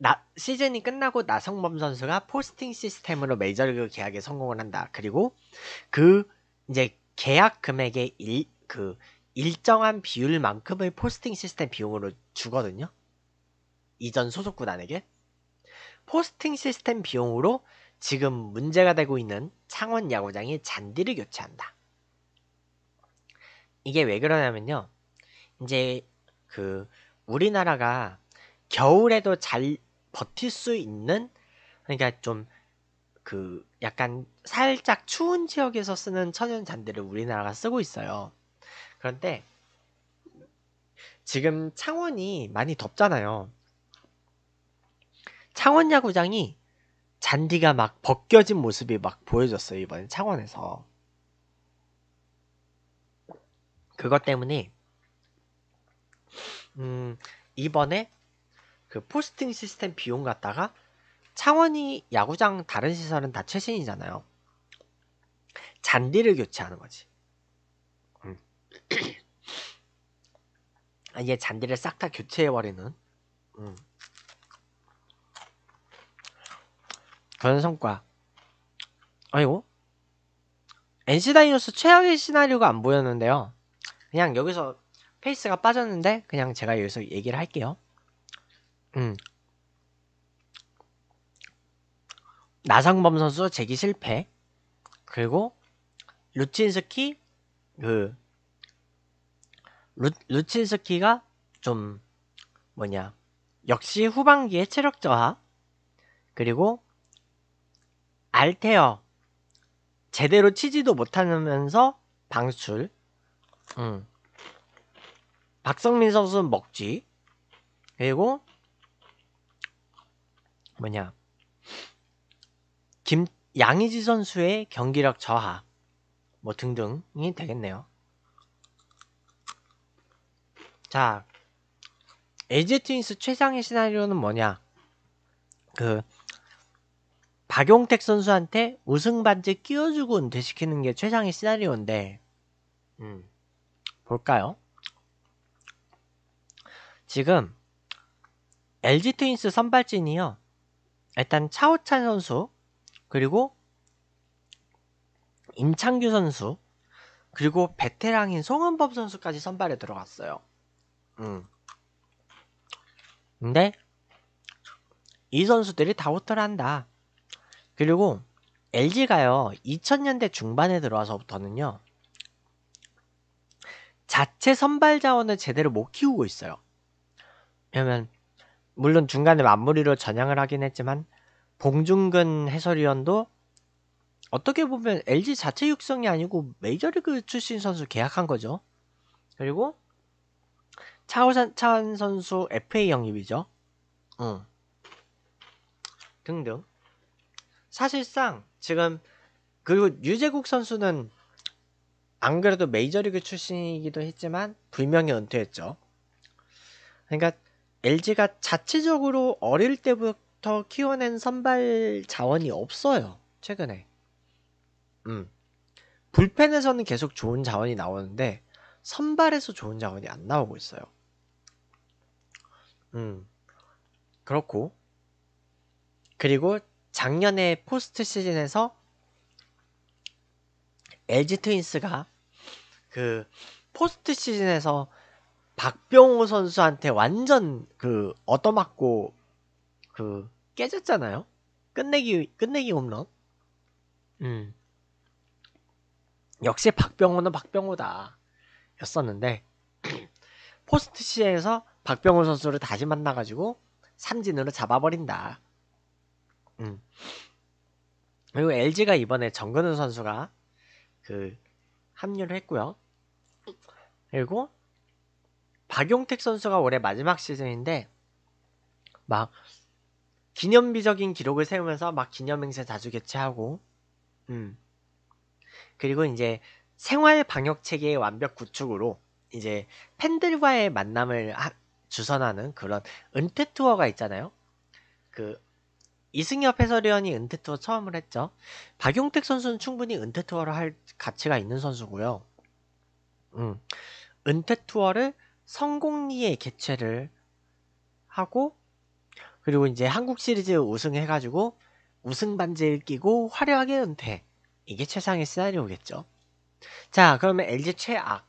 나, 시즌이 끝나고 나성범 선수가 포스팅 시스템으로 메이저리그 계약에 성공을 한다. 그리고 그 이제 계약 금액의 일, 그 일정한 비율만큼을 포스팅 시스템 비용으로 주거든요. 이전 소속구단에게. 포스팅 시스템 비용으로 지금 문제가 되고 있는 창원 야구장의 잔디를 교체한다. 이게 왜 그러냐면요. 이제 그 우리나라가 겨울에도 잘 버틸 수 있는 그러니까 좀 그 약간 살짝 추운 지역에서 쓰는 천연 잔디를 우리나라가 쓰고 있어요. 그런데 지금 창원이 많이 덥잖아요. 창원 야구장이 잔디가 막 벗겨진 모습이 막 보여졌어요. 이번 창원에서. 그것 때문에 음, 이번에 그 포스팅 시스템 비용 갖다가 창원이 야구장 다른 시설은 다 최신이잖아요. 잔디를 교체하는 거지. 아예 잔디를 싹 다 교체해버리는 음. 그런 성과 아이고 엔시 다이노스 최악의 시나리오가 안 보였는데요 그냥 여기서 페이스가 빠졌는데 그냥 제가 여기서 얘기를 할게요 음. 나상범 선수 재기 실패 그리고 루친스키 그 루, 루친스키가 좀 뭐냐 역시 후반기에 체력 저하 그리고 알테어 제대로 치지도 못하면서 방출 음. 박성민 선수는 먹지 그리고 뭐냐 김 양의지 선수의 경기력 저하 뭐 등등이 되겠네요. 자, LG 트윈스 최상의 시나리오는 뭐냐? 그 박용택 선수한테 우승 반지 끼워주고 은퇴시키는 게 최상의 시나리오인데, 음, 볼까요? 지금 LG 트윈스 선발진이요. 일단 차우찬 선수, 그리고 임창규 선수, 그리고 베테랑인 송은범 선수까지 선발에 들어갔어요. 음. 근데 이 선수들이 다호투 한다. 그리고 LG가요. 2000년대 중반에 들어와서부터는요. 자체 선발 자원을 제대로 못 키우고 있어요. 왜냐면 물론 중간에 마무리로 전향을 하긴 했지만 봉중근 해설위원도 어떻게 보면 LG 자체 육성이 아니고 메이저리그 출신 선수 계약한 거죠. 그리고 차우찬 선수 FA 영입이죠. 응. 어. 등등. 사실상 지금 그리고 유재국 선수는 안 그래도 메이저리그 출신이기도 했지만 불명예 은퇴했죠. 그러니까 LG가 자체적으로 어릴 때부터 키워낸 선발 자원이 없어요. 최근에. 음. 불펜에서는 계속 좋은 자원이 나오는데 선발에서 좋은 자원이 안 나오고 있어요. 음. 그렇고 그리고 작년에 포스트 시즌에서 LG 트윈스가 그 포스트 시즌에서 박병호 선수한테 완전 그 얻어맞고 그 깨졌잖아요. 끝내기 끝내기 홈런. 음. 역시 박병호는 박병호다. 였었는데 포스트 시즌에서 박병호 선수를 다시 만나가지고 삼진으로 잡아버린다. 음. 그리고 LG가 이번에 정근우 선수가 그 합류를 했고요. 그리고 박용택 선수가 올해 마지막 시즌인데 막 기념비적인 기록을 세우면서 막 기념행사 자주 개최하고 음. 그리고 이제 생활 방역 체계의 완벽 구축으로 이제 팬들과의 만남을 하, 주선하는 그런 은퇴 투어가 있잖아요. 그 이승엽 해설위원이 은퇴 투어 처음을 했죠. 박용택 선수는 충분히 은퇴 투어를 할 가치가 있는 선수고요. 음, 은퇴 투어를 성공리에 개최를 하고 그리고 이제 한국 시리즈 우승해가지고 우승 반지를 끼고 화려하게 은퇴. 이게 최상의 시나리오겠죠. 자, 그러면 LG 최악.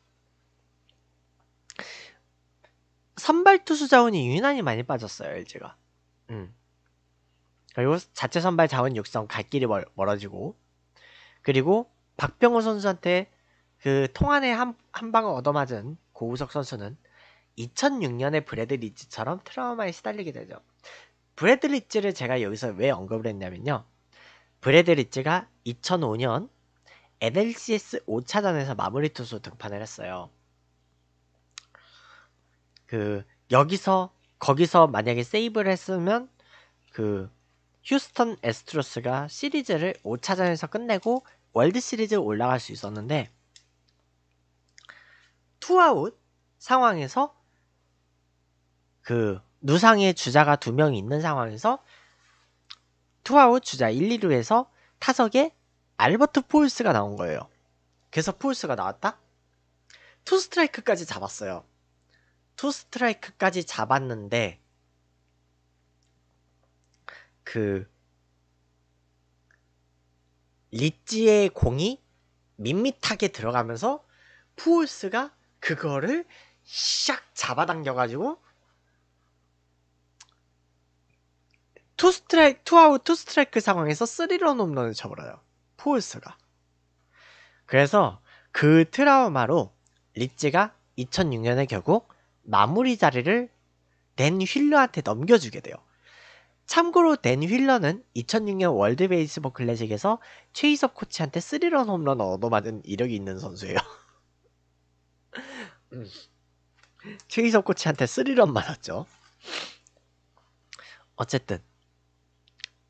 선발 투수 자원이 유난히 많이 빠졌어요 LG가. 음. 그리고 자체 선발 자원 육성 갈 길이 멀, 멀어지고 그리고 박병호 선수한테 그 통안에 한, 한 방을 얻어맞은 고우석 선수는 2006년에 브래드 리츠처럼 트라우마에 시달리게 되죠. 브래드 리츠를 제가 여기서 왜 언급을 했냐면요. 브래드 리츠가 2005년 NLCS 5차전에서 마무리 투수 등판을 했어요. 그 여기서 거기서 만약에 세이브를 했으면 그 휴스턴 에스트로스가 시리즈를 5차전에서 끝내고 월드 시리즈 올라갈 수 있었는데 투아웃 상황에서 그 누상의 주자가 두 명이 있는 상황에서 투아웃 주자 1, 2루에서 타석에 알버트 폴스가 나온 거예요. 그래서 폴스가 나왔다? 투 스트라이크까지 잡았어요. 투 스트라이크까지 잡았는데 그 리찌의 공이 밋밋하게 들어가면서 푸올스가 그거를 샥 잡아당겨가지고 투 스트라이크 투아웃 투 스트라이크 상황에서 쓰리런 홈런을 쳐버려요 푸올스가 그래서 그 트라우마로 리찌가 2006년에 결국 마무리 자리를 댄 휠러한테 넘겨주게 돼요. 참고로 댄 휠러는 2006년 월드 베이스볼 클래식에서 최희섭 코치한테 3런 홈런을 얻어맞은 이력이 있는 선수예요. 음. 최희섭 코치한테 3런 맞았죠. 어쨌든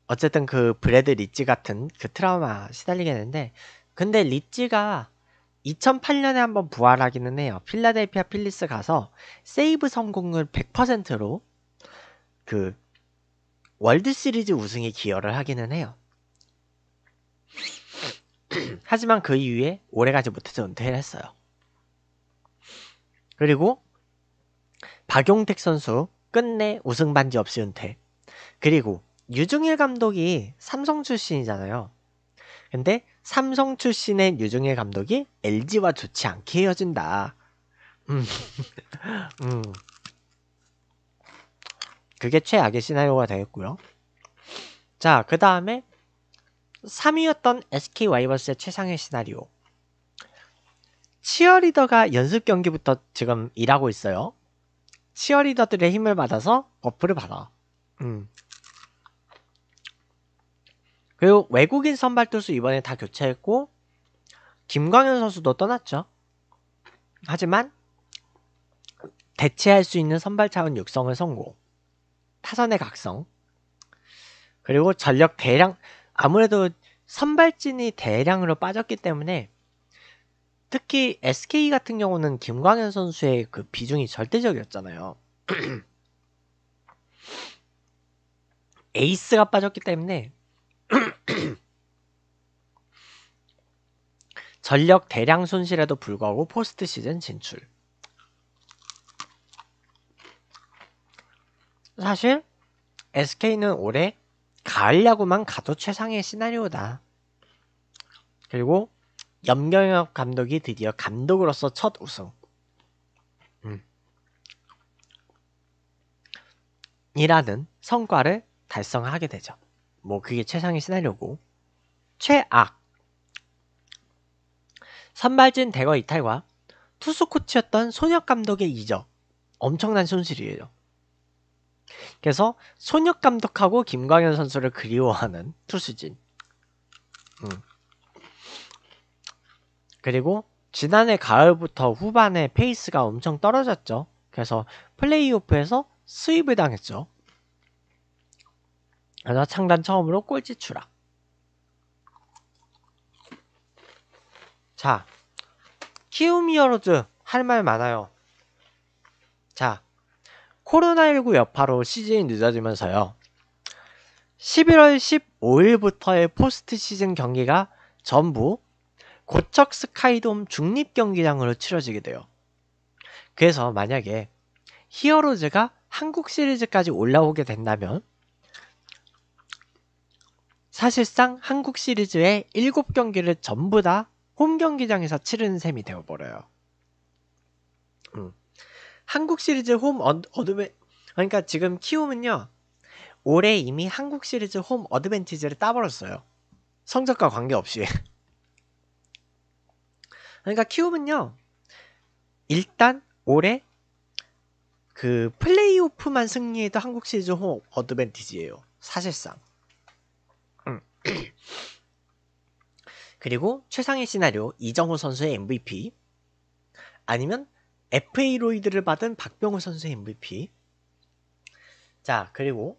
어쨌든 그 브래드 리치 같은 그 트라우마 시달리게 되는데 근데 리치가 2008년에 한번 부활하기는 해요. 필라델피아 필리스 가서 세이브 성공률 100%로 그 월드 시리즈 우승에 기여를 하기는 해요. 하지만 그 이후에 오래가지 못해서 은퇴를 했어요. 그리고 박용택 선수 끝내 우승 반지 없이 은퇴. 그리고 유중일 감독이 삼성 출신이잖아요. 근데 삼성 출신의 유중일 감독이 LG와 좋지 않게 헤어진다. 음. 음. 그게 최악의 시나리오가 되겠고요. 자, 그 다음에 3위였던 SK 와이버스의 최상의 시나리오. 치어리더가 연습 경기부터 지금 일하고 있어요. 치어리더들의 힘을 받아서 버프를 받아. 음. 그리고 외국인 선발 투수 이번에 다 교체했고 김광현 선수도 떠났죠. 하지만 대체할 수 있는 선발 차원 육성을 성공. 타선의 각성. 그리고 전력 대량 아무래도 선발진이 대량으로 빠졌기 때문에 특히 SK 같은 경우는 김광현 선수의 그 비중이 절대적이었잖아요. 에이스가 빠졌기 때문에 전력 대량 손실에도 불구하고 포스트 시즌 진출. 사실 SK는 올해 가을 야구만 가도 최상의 시나리오다. 그리고 염경엽 감독이 드디어 감독으로서 첫 우승. 음. 이라는 성과를 달성하게 되죠. 뭐 그게 최상의 시나리오고 최악 선발진 대거 이탈과 투수 코치였던 손혁 감독의 이적 엄청난 손실이에요. 그래서 손혁 감독하고 김광현 선수를 그리워하는 투수진. 음. 그리고 지난해 가을부터 후반에 페이스가 엄청 떨어졌죠. 그래서 플레이오프에서 스윕을 당했죠. 그래서 창단 처음으로 꼴찌 추락 자 키움이어로즈 할 말 많아요 자 코로나19 여파로 시즌이 늦어지면서요 11월 15일부터의 포스트 시즌 경기가 전부 고척 스카이돔 중립경기장으로 치러지게 돼요. 그래서 만약에 히어로즈가 한국 시리즈까지 올라오게 된다면 사실상 한국 시리즈의 7경기를 전부 다 홈 경기장에서 치르는 셈이 되어버려요. 음. 한국 시리즈 홈 어, 드벤 그러니까 지금 키움은요. 올해 이미 한국 시리즈 홈어드벤티지를 따버렸어요. 성적과 관계없이. 그러니까 키움은요. 일단 올해 그 플레이오프만 승리해도 한국 시리즈 홈어드벤티지예요 사실상. 그리고 최상의 시나리오 이정호 선수의 MVP 아니면 FA 로이드를 받은 박병호 선수의 MVP 자 그리고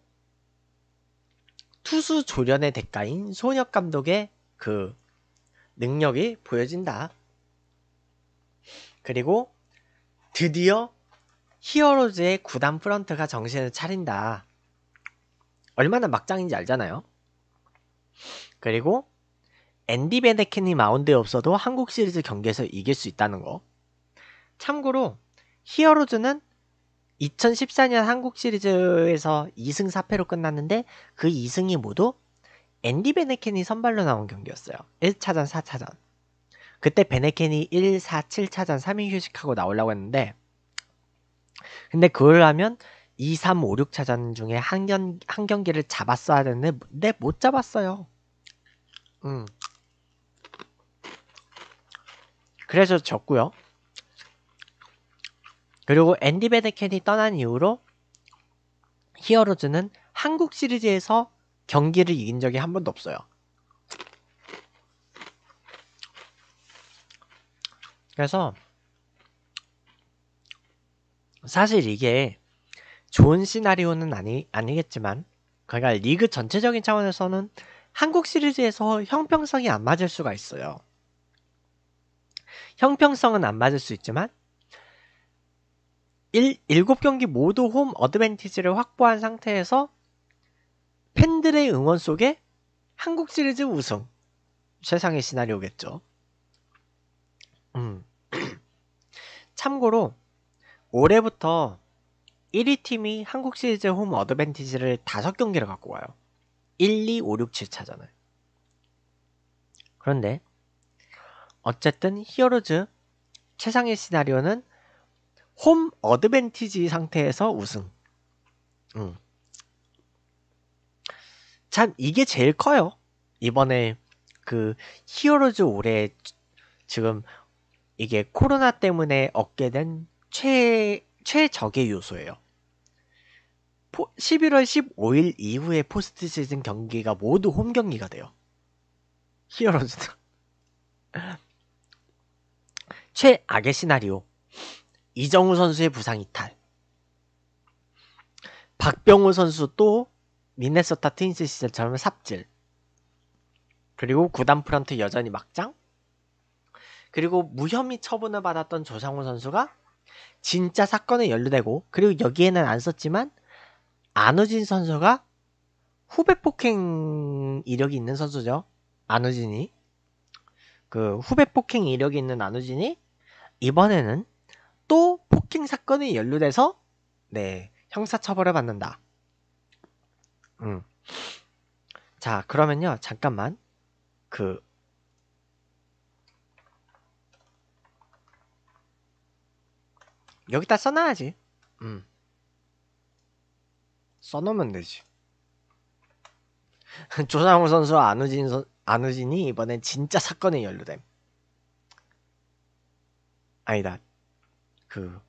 투수 조련의 대가인 소녀 감독의 그 능력이 보여진다. 그리고 드디어 히어로즈의 구단 프런트가 정신을 차린다. 얼마나 막장인지 알잖아요. 그리고 앤디 베네켄이 마운드에 없어도 한국 시리즈 경기에서 이길 수 있다는 거. 참고로 히어로즈는 2014년 한국 시리즈에서 2승 4패로 끝났는데 그 2승이 모두 앤디 베네켄이 선발로 나온 경기였어요. 1차전, 4차전. 그때 베네켄이 1, 4, 7차전 3인 휴식하고 나오려고 했는데 근데 그걸 하면 2, 3, 5, 6차전 중에 한, 경, 한 경기를 잡았어야 되는데 못 잡았어요. 음. 그래서 졌고요. 그리고 앤디 베데켄이 떠난 이후로 히어로즈는 한국 시리즈에서 경기를 이긴 적이 한 번도 없어요. 그래서 사실 이게 좋은 시나리오는 아니, 아니겠지만 그러니까 리그 전체적인 차원에서는 한국 시리즈에서 형평성이 안 맞을 수가 있어요. 형평성은 안 맞을 수 있지만 1, 7경기 모두 홈 어드밴티지를 확보한 상태에서 팬들의 응원 속에 한국 시리즈 우승 최상의 시나리오겠죠. 음. 참고로 올해부터 1위 팀이 한국 시리즈 홈 어드밴티지를 5경기를 갖고 와요. 1, 2, 5, 6, 7차잖아요. 그런데 어쨌든 히어로즈 최상의 시나리오는 홈 어드밴티지 상태에서 우승. 음. 참 이게 제일 커요. 이번에 그 히어로즈 올해 지금 이게 코로나 때문에 얻게 된 최, 최적의 요소예요. 11월 15일 이후에 포스트 시즌 경기가 모두 홈 경기가 돼요. 히어로즈다. 최악의 시나리오. 이정우 선수의 부상 이탈. 박병호 선수 또 미네소타 트윈스 시절처럼 삽질. 그리고 구단 프런트 여전히 막장. 그리고 무혐의 처분을 받았던 조상우 선수가 진짜 사건에 연루되고 그리고 여기에는 안 썼지만 안우진 선수가 후배 폭행 이력이 있는 선수죠. 안우진이. 그 후배 폭행 이력이 있는 안우진이 이번에는 또 폭행 사건이 연루돼서 네, 형사 처벌을 받는다. 음. 자, 그러면요. 잠깐만. 그 여기다 써놔야지. 음. 써놓으면 되지. 조상우 선수와 안우진 선, 안우진이 이번엔 진짜 사건에 연루됨. 아니다. 그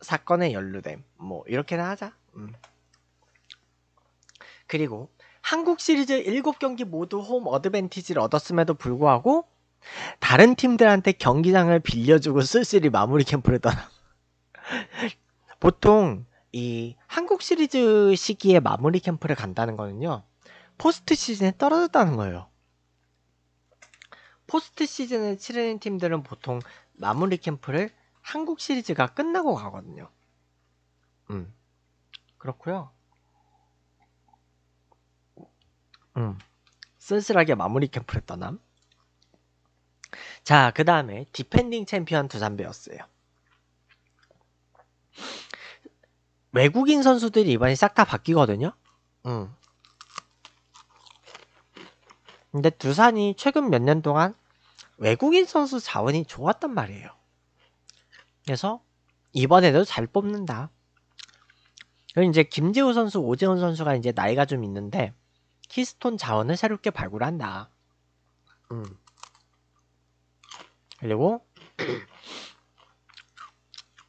사건에 연루됨. 뭐 이렇게나 하자. 음. 그리고 한국 시리즈 7경기 모두 홈 어드밴티지를 얻었음에도 불구하고 다른 팀들한테 경기장을 빌려주고 쓸쓸히 마무리 캠프를 떠나. 보통 이 한국 시리즈 시기에 마무리 캠프를 간다는 거는요. 포스트 시즌에 떨어졌다는 거예요. 포스트 시즌을 치르는 팀들은 보통 마무리 캠프를 한국 시리즈가 끝나고 가거든요. 음. 그렇고요. 음. 쓸쓸하게 마무리 캠프를 떠남. 자, 그 다음에 디펜딩 챔피언 두산 베어스예요. 외국인 선수들이 이번에 싹 다 바뀌거든요. 음. 근데 두산이 최근 몇 년 동안 외국인 선수 자원이 좋았단 말이에요. 그래서 이번에도 잘 뽑는다. 그리고 이제 김재우 선수, 오재훈 선수가 이제 나이가 좀 있는데 키스톤 자원을 새롭게 발굴한다. 음. 그리고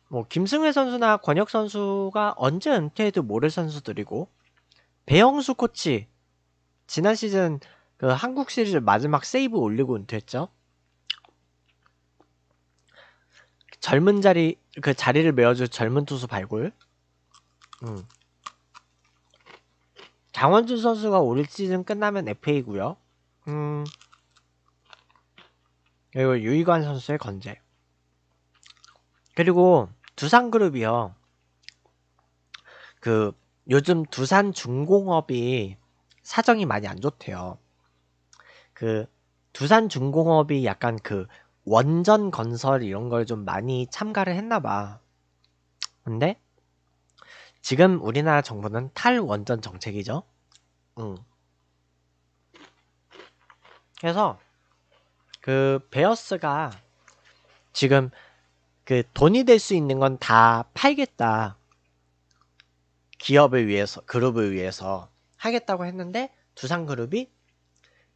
뭐 김승회 선수나 권혁 선수가 언제 은퇴해도 모를 선수들이고 배영수 코치 지난 시즌 그 한국 시리즈 마지막 세이브 올리고 은퇴했죠. 젊은 자리 그 자리를 메워줄 젊은 투수 발굴. 음. 장원준 선수가 올 시즌 끝나면 FA고요. 음. 그리고 유이관 선수의 건재. 그리고 두산그룹이요. 그 요즘 두산 중공업이 사정이 많이 안 좋대요. 그 두산 중공업이 약간 그 원전 건설 이런 걸 좀 많이 참가를 했나 봐. 근데 지금 우리나라 정부는 탈원전 정책이죠. 응. 그래서 그 베어스가 지금 그 돈이 될 수 있는 건 다 팔겠다. 기업을 위해서, 그룹을 위해서 하겠다고 했는데 두산그룹이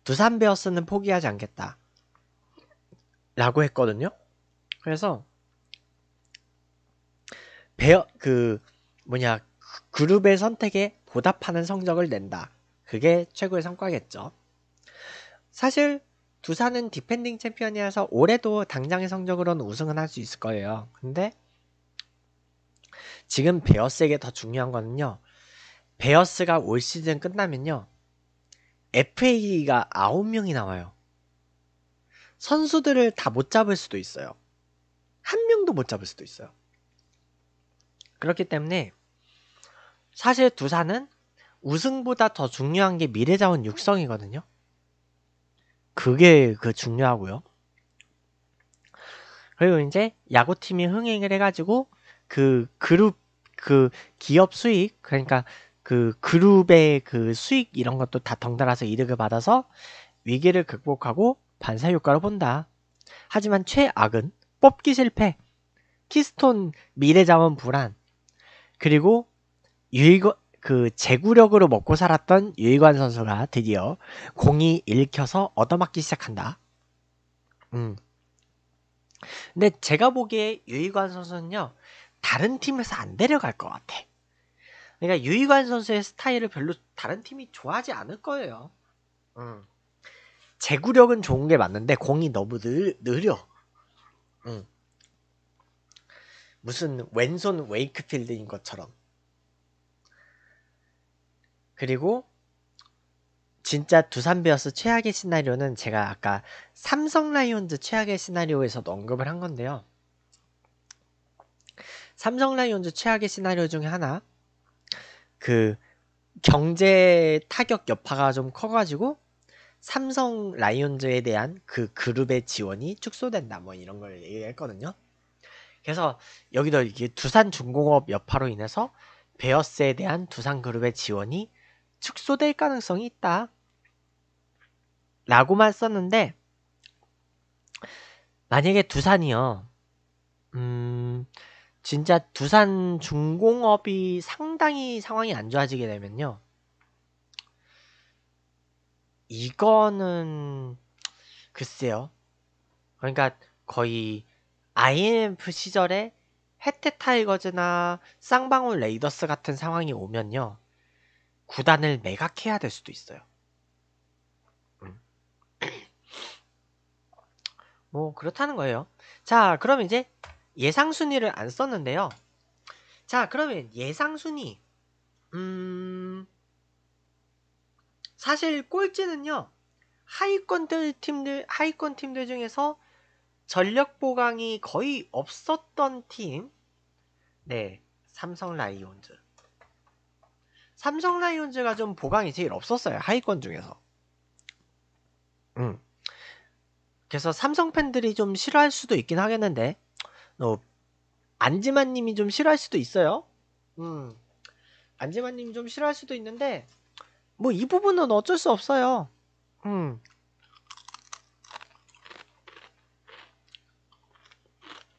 두산베어스는 포기하지 않겠다. 라고 했거든요. 그래서 베어 그 뭐냐 그룹의 선택에 보답하는 성적을 낸다. 그게 최고의 성과겠죠. 사실 두산은 디펜딩 챔피언이라서 올해도 당장의 성적으로는 우승은 할 수 있을 거예요. 근데 지금 베어스에게 더 중요한 거는요. 베어스가 올 시즌 끝나면요. FA가 9명이 나와요. 선수들을 다 못 잡을 수도 있어요. 한 명도 못 잡을 수도 있어요. 그렇기 때문에 사실 두산은 우승보다 더 중요한 게 미래자원 육성이거든요. 그게 그 중요하고요. 그리고 이제 야구팀이 흥행을 해가지고 그 그룹 그 기업 수익 그러니까 그 그룹의 그 수익 이런 것도 다 덩달아서 이득을 받아서 위기를 극복하고 반사 효과로 본다. 하지만 최악은 뽑기 실패, 키스톤 미래자원 불안, 그리고 유익, 그 제구력으로 먹고 살았던 유희관 선수가 드디어 공이 읽혀서 얻어맞기 시작한다. 음. 근데 제가 보기에 유희관 선수는요, 다른 팀에서 안 데려갈 것 같아. 그러니까 유희관 선수의 스타일을 별로 다른 팀이 좋아하지 않을 거예요. 음. 제구력은 좋은 게 맞는데 공이 너무 느, 느려. 음. 무슨 왼손 웨이크필드인 것처럼. 그리고 진짜 두산베어스 최악의 시나리오는 제가 아까 삼성 라이온즈 최악의 시나리오에서도 언급을 한 건데요. 삼성 라이온즈 최악의 시나리오 중에 하나 그 경제 타격 여파가 좀 커가지고 삼성 라이온즈에 대한 그 그룹의 지원이 축소된다 뭐 이런 걸 얘기했거든요. 그래서 여기도 이게 두산 중공업 여파로 인해서 베어스에 대한 두산 그룹의 지원이 축소될 가능성이 있다. 라고만 썼는데, 만약에 두산이요, 음, 진짜 두산 중공업이 상당히 상황이 안 좋아지게 되면요. 이거는 글쎄요. 그러니까 거의 IMF 시절에 해태 타이거즈나 쌍방울 레이더스 같은 상황이 오면요. 구단을 매각해야 될 수도 있어요. 음. 뭐 그렇다는 거예요. 자, 그럼 이제 예상 순위를 안 썼는데요. 자, 그러면 예상 순위 음 사실 꼴찌는요. 하위권 팀들 하위권 팀들 중에서 전력 보강이 거의 없었던 팀. 네. 삼성 라이온즈. 삼성 라이온즈가 좀 보강이 제일 없었어요. 하위권 중에서. 음. 그래서 삼성 팬들이 좀 싫어할 수도 있긴 하겠는데, 어, 안지만 님이 좀 싫어할 수도 있어요. 음. 안지만 님이 좀 싫어할 수도 있는데, 뭐 이 부분은 어쩔 수 없어요. 음.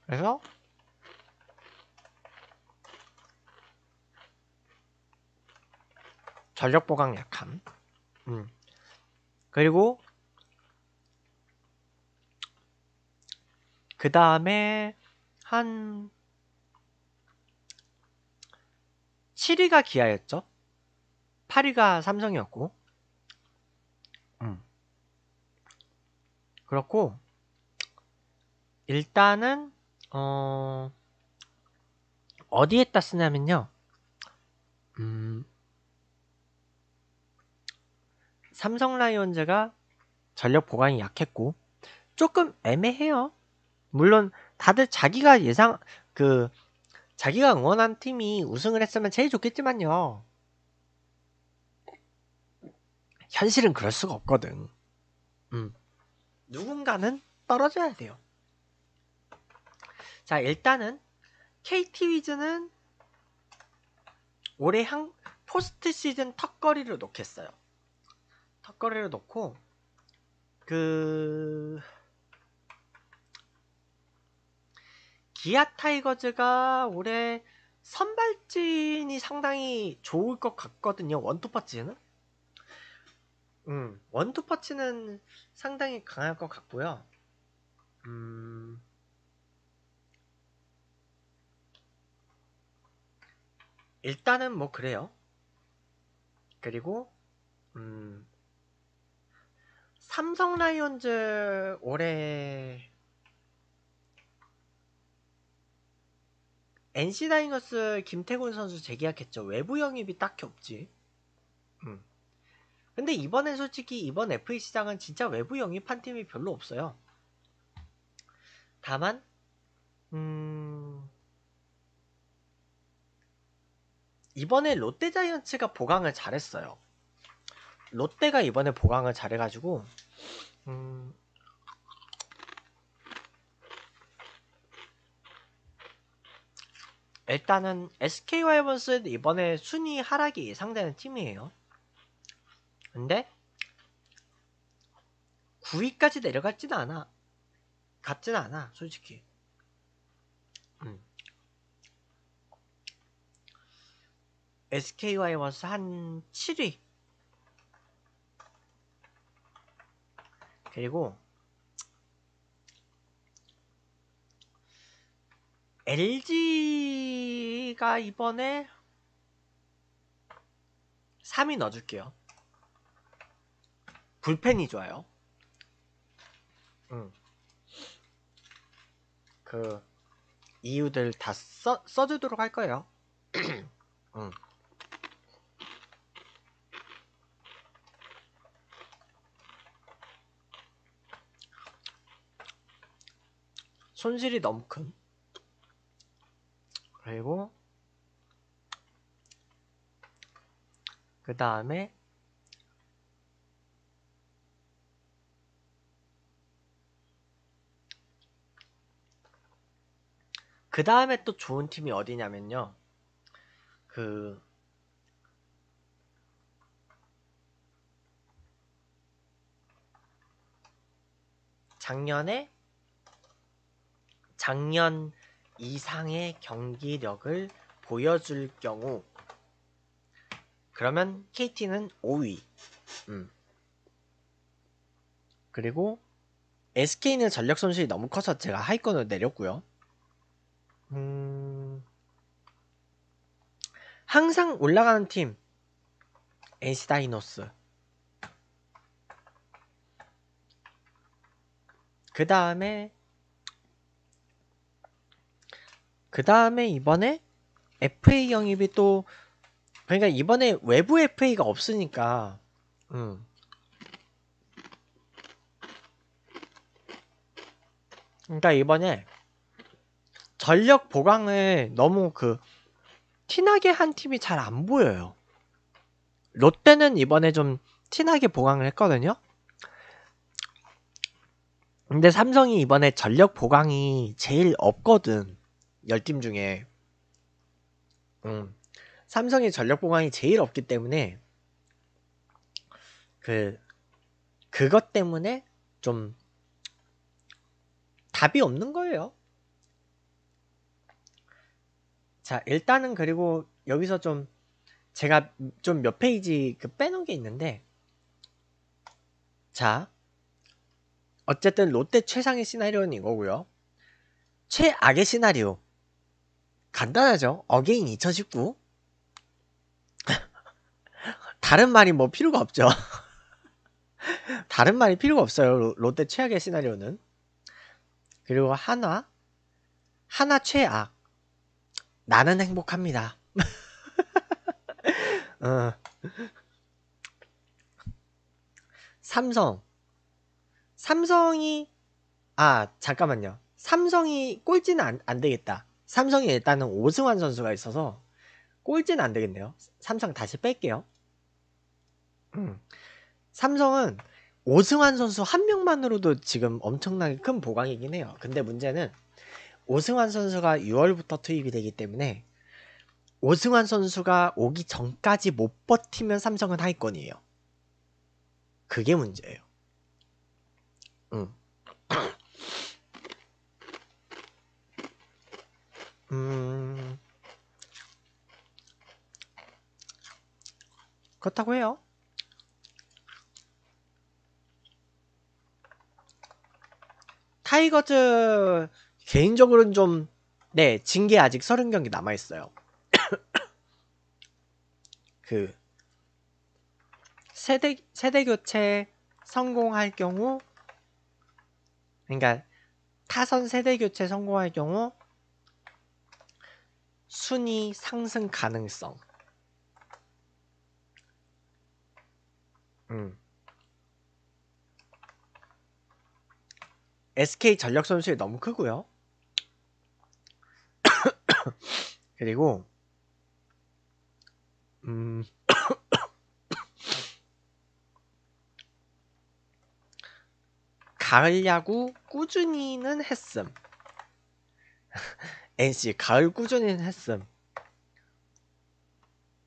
그래서 전력 보강 약함. 음. 그리고 그 다음에 한 7위가 기아였죠. 8위가 삼성이었고. 음. 그렇고 일단은 어 어디에다 쓰냐면요. 음 삼성 라이온즈가 전력 보강이 약했고 조금 애매해요. 물론 다들 자기가 예상 그 자기가 응원한 팀이 우승을 했으면 제일 좋겠지만요. 현실은 그럴 수가 없거든. 음. 누군가는 떨어져야 돼요. 자, 일단은 KT 위즈는 올해 향 포스트 시즌 턱걸이를 놓겠어요. 헛거리를 넣고 그 기아 타이거즈가 올해 선발진이 상당히 좋을 것 같거든요. 원투퍼치는. 음, 원투퍼치는 상당히 강할 것 같고요. 음. 일단은 뭐 그래요. 그리고 음 삼성 라이온즈 올해 NC 다이노스 김태곤 선수 재계약했죠. 외부 영입이 딱히 없지. 음. 근데 이번에 솔직히 이번 FA 시장은 진짜 외부 영입한 팀이 별로 없어요. 다만 음... 이번에 롯데자이언츠가 보강을 잘했어요. 롯데가 이번에 보강을 잘해가지고 음, 일단은 SK 와이번스 이번에 순위 하락이 예상되는 팀이에요. 근데 9위까지 내려갔진 않아. 같진 않아, 솔직히. 음. SK 와이번스 한 7위 그리고 LG가 이번에 3위 넣어줄게요. 불펜이 좋아요. 음. 그 이유들 다 써, 써주도록 할 거예요. 음. 손실이 너무 큰 그리고 그 다음에 그 다음에 또 좋은 팀이 어디냐면요 그 작년에 작년 이상의 경기력을 보여줄 경우 그러면 KT는 5위 음. 그리고 SK는 전력 손실이 너무 커서 제가 하위권을 내렸고요 음... 항상 올라가는 팀 NC 다이노스 그 다음에 그 다음에 이번에 FA 영입이 또 그러니까 이번에 외부 FA가 없으니까 음. 그러니까 이번에 전력 보강을 너무 그 티나게 한 팀이 잘 안 보여요. 롯데는 이번에 좀 티나게 보강을 했거든요. 근데 삼성이 이번에 전력 보강이 제일 없거든. 10팀 중에 음, 삼성의 전력 보강이 제일 없기 때문에 그 그것 때문에 좀 답이 없는 거예요. 자, 일단은 그리고 여기서 좀 제가 좀 몇 페이지 그 빼놓은 게 있는데 자, 어쨌든 롯데 최상의 시나리오는 이거고요. 최악의 시나리오. 간단하죠. 어게인 2019. 다른 말이 뭐 필요가 없죠. 다른 말이 필요가 없어요. 롯데 최악의 시나리오는. 그리고 하나, 하나 최악. 나는 행복합니다. 어. 삼성. 삼성이, 아, 잠깐만요. 삼성이 꼴찌는 안, 안 되겠다. 삼성이 일단은 오승환 선수가 있어서 꼴찌는 안 되겠네요. 삼성 다시 뺄게요. 음. 삼성은 오승환 선수 한 명만으로도 지금 엄청나게 큰 보강이긴 해요. 근데 문제는 오승환 선수가 6월부터 투입이 되기 때문에 오승환 선수가 오기 전까지 못 버티면 삼성은 하위권이에요. 그게 문제예요. 음. 음. 그렇다고 해요. 타이거즈 개인적으로는 좀 네, 징계 아직 30경기 남아 있어요. 그 세대 세대 교체 성공할 경우 그러니까 타선 세대 교체 성공할 경우 순위 상승 가능성. 음. SK 전력 손실이 너무 크고요. 그리고 음 가을 야구 꾸준히는 했음. NC 가을 꾸준히 했음.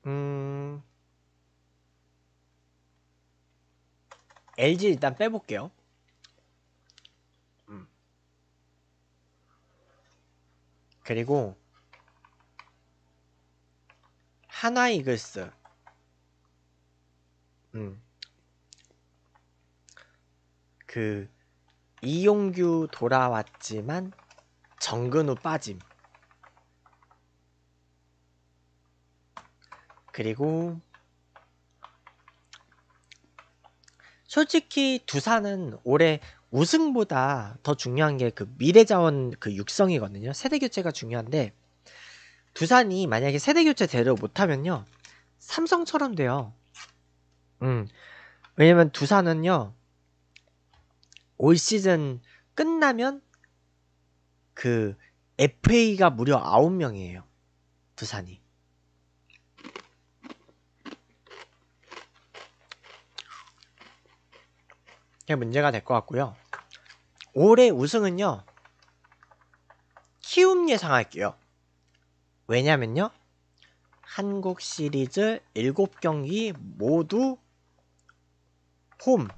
음. LG 일단 빼볼게요. 음. 그리고 하나 이글스. 음. 그 이용규 돌아왔지만 정근우 빠짐. 그리고 솔직히 두산은 올해 우승보다 더 중요한 게 그 미래자원 그 육성이거든요. 세대 교체가 중요한데 두산이 만약에 세대 교체 대로 못하면요 삼성처럼 돼요. 음 왜냐면 두산은요 올 시즌 끝나면 그 FA가 무려 9명이에요. 두산이. 그게 문제가 될 것 같고요. 올해 우승은요. 키움 예상할게요. 왜냐면요. 한국 시리즈 7경기 모두 홈.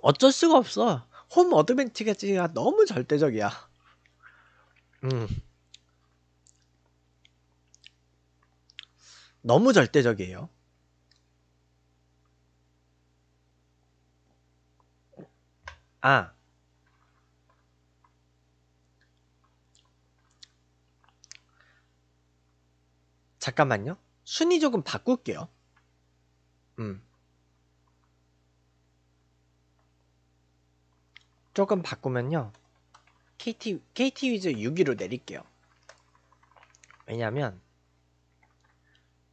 어쩔 수가 없어. 홈 어드밴티지가 너무 절대적이야. 음. 너무 절대적이에요. 아 잠깐만요. 순위 조금 바꿀게요. 음. 조금 바꾸면요. KT, KT 위즈 6위로 내릴게요. 왜냐면,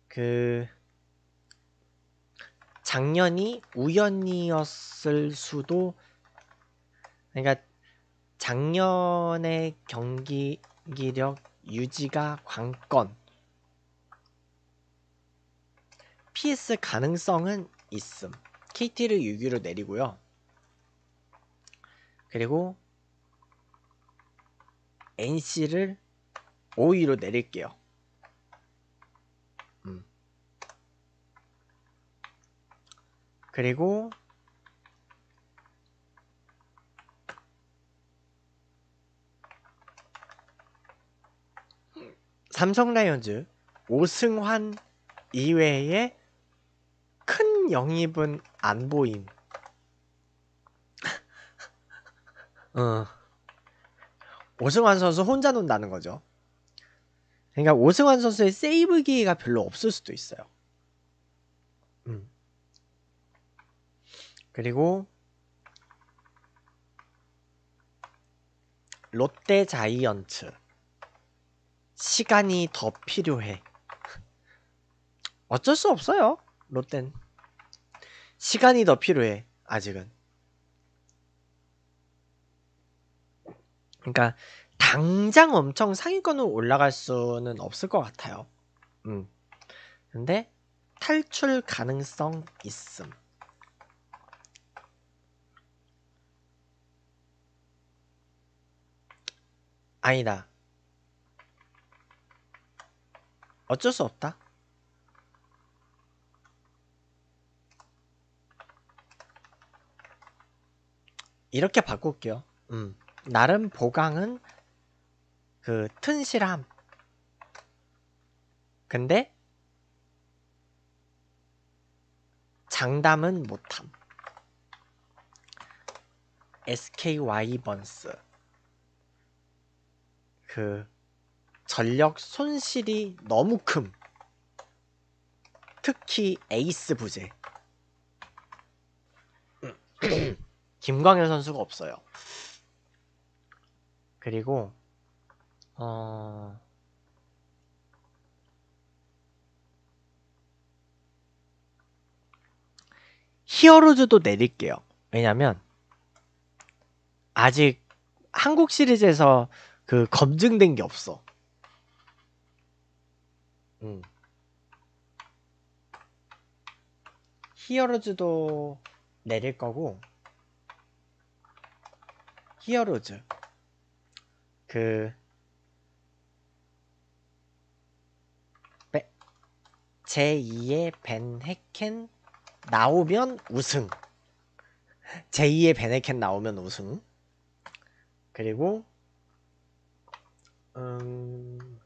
그, 작년이 우연이었을 수도 그러니까 작년의 경기력 유지가 관건. PS 가능성은 있음. KT를 6위로 내리고요. 그리고 NC를 5위로 내릴게요. 음. 그리고 삼성 라이온즈 오승환 이외에 큰 영입은 안 보임. 어. 오승환 선수 혼자 논다는 거죠. 그러니까 오승환 선수의 세이브 기회가 별로 없을 수도 있어요. 음. 그리고 롯데 자이언츠 시간이 더 필요해. 어쩔 수 없어요. 롯데는. 시간이 더 필요해. 아직은. 그러니까 당장 엄청 상위권으로 올라갈 수는 없을 것 같아요. 음. 근데 탈출 가능성 있음. 아니다. 어쩔 수 없다 이렇게 바꿀게요 음. 나름 보강은 그 튼실함 근데 장담은 못함 SKY 번스 그 전력 손실이 너무 큼 특히 에이스 부재 김광현 선수가 없어요 그리고 어... 히어로즈도 내릴게요 왜냐면 아직 한국 시리즈에서 그 검증된 게 없어 히어로즈도 내릴 거고 히어로즈 그 제2의 벤헤켄 나오면 우승 제2의 벤헤켄 나오면 우승 그리고 음...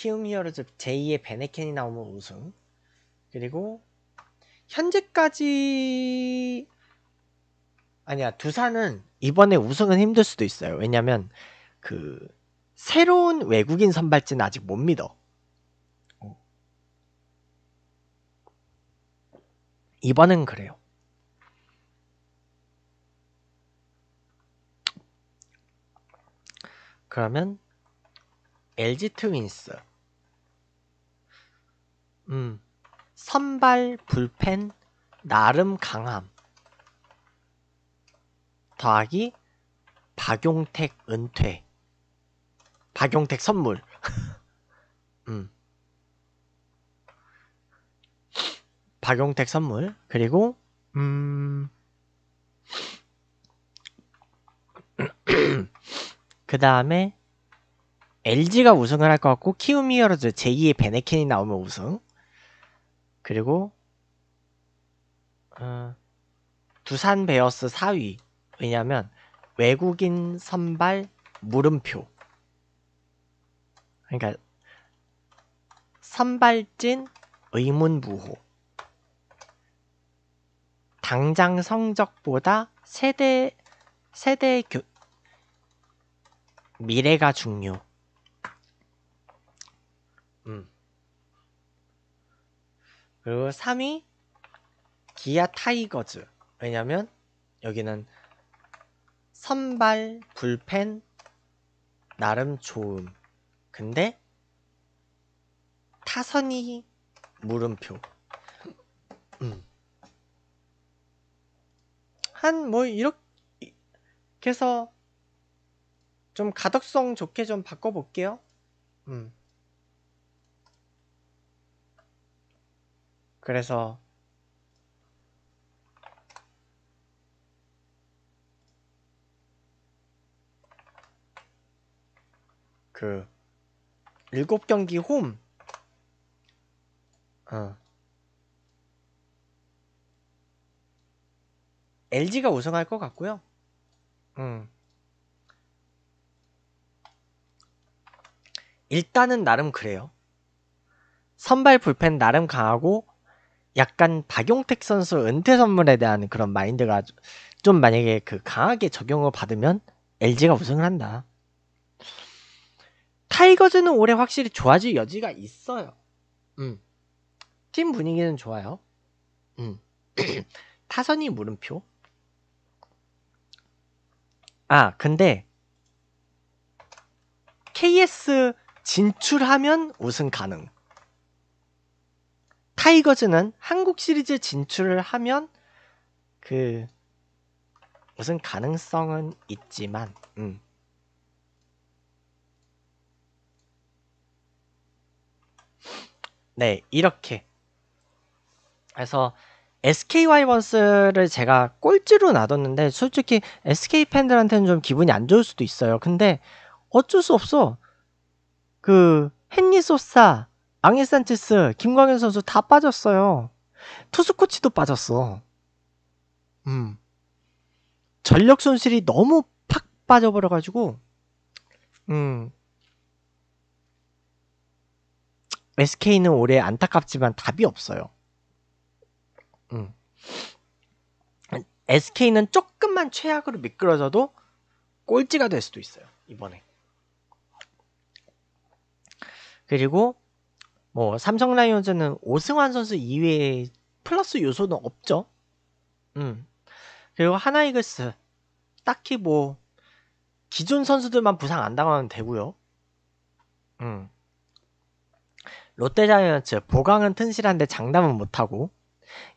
키움히어로 즈 제2의 베네켄이 나오면 우승 그리고 현재까지 아니야 두산은 이번에 우승은 힘들 수도 있어요 왜냐면 그 새로운 외국인 선발진 아직 못 믿어 이번엔 그래요 그러면 LG 트윈스 음. 선발 불펜 나름 강함 더하기 박용택 은퇴 박용택 선물 음. 박용택 선물 그리고 음... 그 다음에 LG가 우승을 할 것 같고 키움이어로즈 제2의 베네켄이 나오면 우승 그리고 어, 두산 베어스 4위. 왜냐면 외국인 선발 물음표. 그러니까 선발진 의문무호. 당장 성적보다 세대 세대 교 미래가 중요. 그리고 3위 기아 타이거즈 왜냐면 여기는 선발 불펜 나름 좋음 근데 타선이 물음표 음. 한뭐 이렇게 해서 좀 가덕성 좋게 좀 바꿔볼게요 음. 그래서 그 일곱 경기 홈 어. LG가 우승할 것 같고요. 음. 일단은 나름 그래요. 선발 불펜 나름 강하고 약간 박용택 선수 은퇴 선물에 대한 그런 마인드가 좀 만약에 그 강하게 적용을 받으면 LG가 우승을 한다. 타이거즈는 올해 확실히 좋아질 여지가 있어요. 음. 팀 분위기는 좋아요. 음. 타선이 물음표. 아, 근데 KS 진출하면 우승 가능. 타이거즈는 한국 시리즈 진출을 하면 그 무슨 가능성은 있지만 음. 네 이렇게 그래서 SK 와이번스를 제가 꼴찌로 놔뒀는데 솔직히 SK 팬들한테는 좀 기분이 안 좋을 수도 있어요. 근데 어쩔 수 없어. 그 헨리 소사 앙헬 산체스, 김광현 선수 다 빠졌어요. 투수 코치도 빠졌어. 음. 전력 손실이 너무 팍 빠져버려 가지고 음. SK는 올해 안타깝지만 답이 없어요. 음. SK는 조금만 최악으로 미끄러져도 꼴찌가 될 수도 있어요. 이번에. 그리고 어, 삼성 라이온즈는 오승환 선수 이외에 플러스 요소는 없죠. 음. 그리고 하나이글스 딱히 뭐 기존 선수들만 부상 안 당하면 되고요. 음. 롯데자이언츠 보강은 튼실한데 장담은 못하고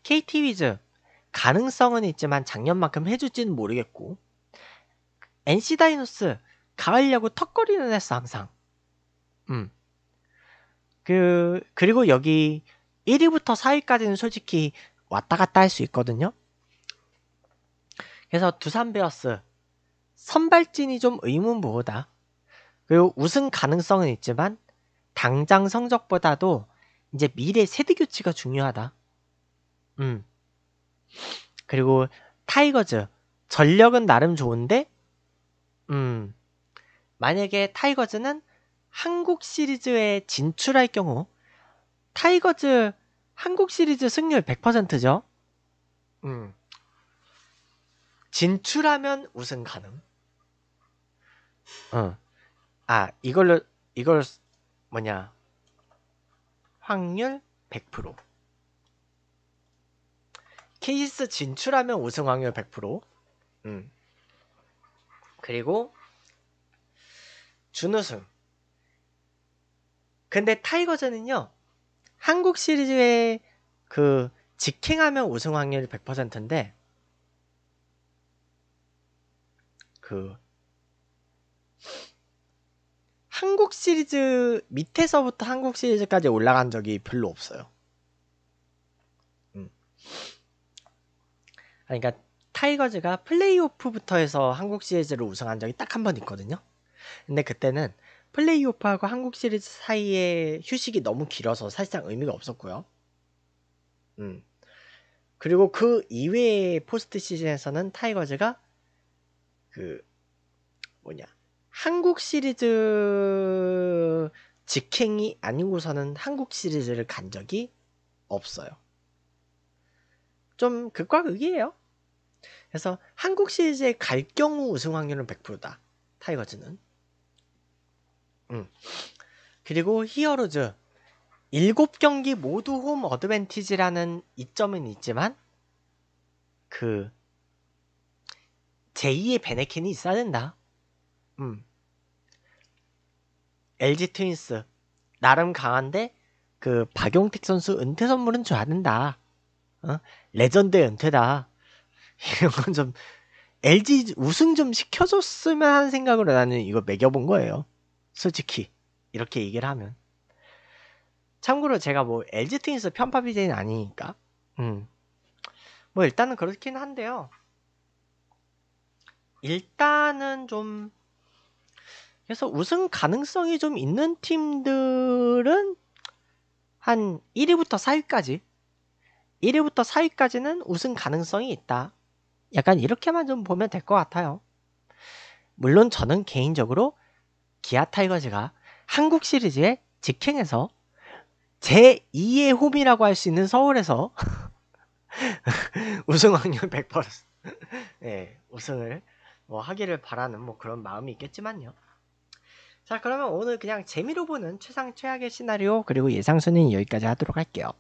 KT 위즈 가능성은 있지만 작년만큼 해줄지는 모르겠고 NC 다이노스 가을려고 턱걸이는 했어 항상. 음. 그, 그리고 여기 1위부터 4위까지는 솔직히 왔다 갔다 할 수 있거든요. 그래서 두산 베어스 선발진이 좀 의문부호다. 그리고 우승 가능성은 있지만 당장 성적보다도 이제 미래 세대 교체가 중요하다. 음. 그리고 타이거즈 전력은 나름 좋은데 음. 만약에 타이거즈는 한국 시리즈에 진출할 경우 타이거즈 한국 시리즈 승률 100%죠. 음. 진출하면 우승 가능. 어. 아, 이걸로 이걸 뭐냐? 확률 100%. 케이스 진출하면 우승 확률 100%. 음. 그리고 준우승. 근데 타이거즈는요. 한국 시리즈에 그 직행하면 우승 확률 100%인데 그 한국 시리즈 밑에서부터 한국 시리즈까지 올라간 적이 별로 없어요. 음. 그러니까 타이거즈가 플레이오프부터 해서 한국 시리즈를 우승한 적이 딱 한 번 있거든요. 근데 그때는 플레이오프하고 한국 시리즈 사이에 휴식이 너무 길어서 사실상 의미가 없었고요. 음. 그리고 그 이외의 포스트 시즌에서는 타이거즈가 그 뭐냐 한국 시리즈 직행이 아니고서는 한국 시리즈를 간 적이 없어요. 좀 극과 극이에요. 그래서 한국 시리즈에 갈 경우 우승 확률은 100%다. 타이거즈는. 음. 그리고 히어로즈 7경기 모두 홈 어드밴티지라는 이점은 있지만 그 제2의 베네킨이 있어야 된다. 음. LG 트윈스 나름 강한데 그 박용택 선수 은퇴 선물은 줘야 된다. 어? 레전드 은퇴다. 이런 건좀 LG 우승 좀 시켜줬으면 하는 생각으로 나는 이거 매겨본 거예요. 솔직히 이렇게 얘기를 하면 참고로 제가 뭐 LG 트윈스 편파 비제는 아니니까 음. 뭐 일단은 그렇긴 한데요 일단은 좀 그래서 우승 가능성이 좀 있는 팀들은 한 1위부터 4위까지 1위부터 4위까지는 우승 가능성이 있다. 약간 이렇게만 좀 보면 될 것 같아요. 물론 저는 개인적으로 기아 타이거즈가 한국 시리즈에 직행해서 제2의 홈이라고 할 수 있는 서울에서 우승 확률 100% 예, 우승을 뭐 하기를 바라는 뭐 그런 마음이 있겠지만요. 자 그러면 오늘 그냥 재미로 보는 최상 최악의 시나리오 그리고 예상 순위는 여기까지 하도록 할게요.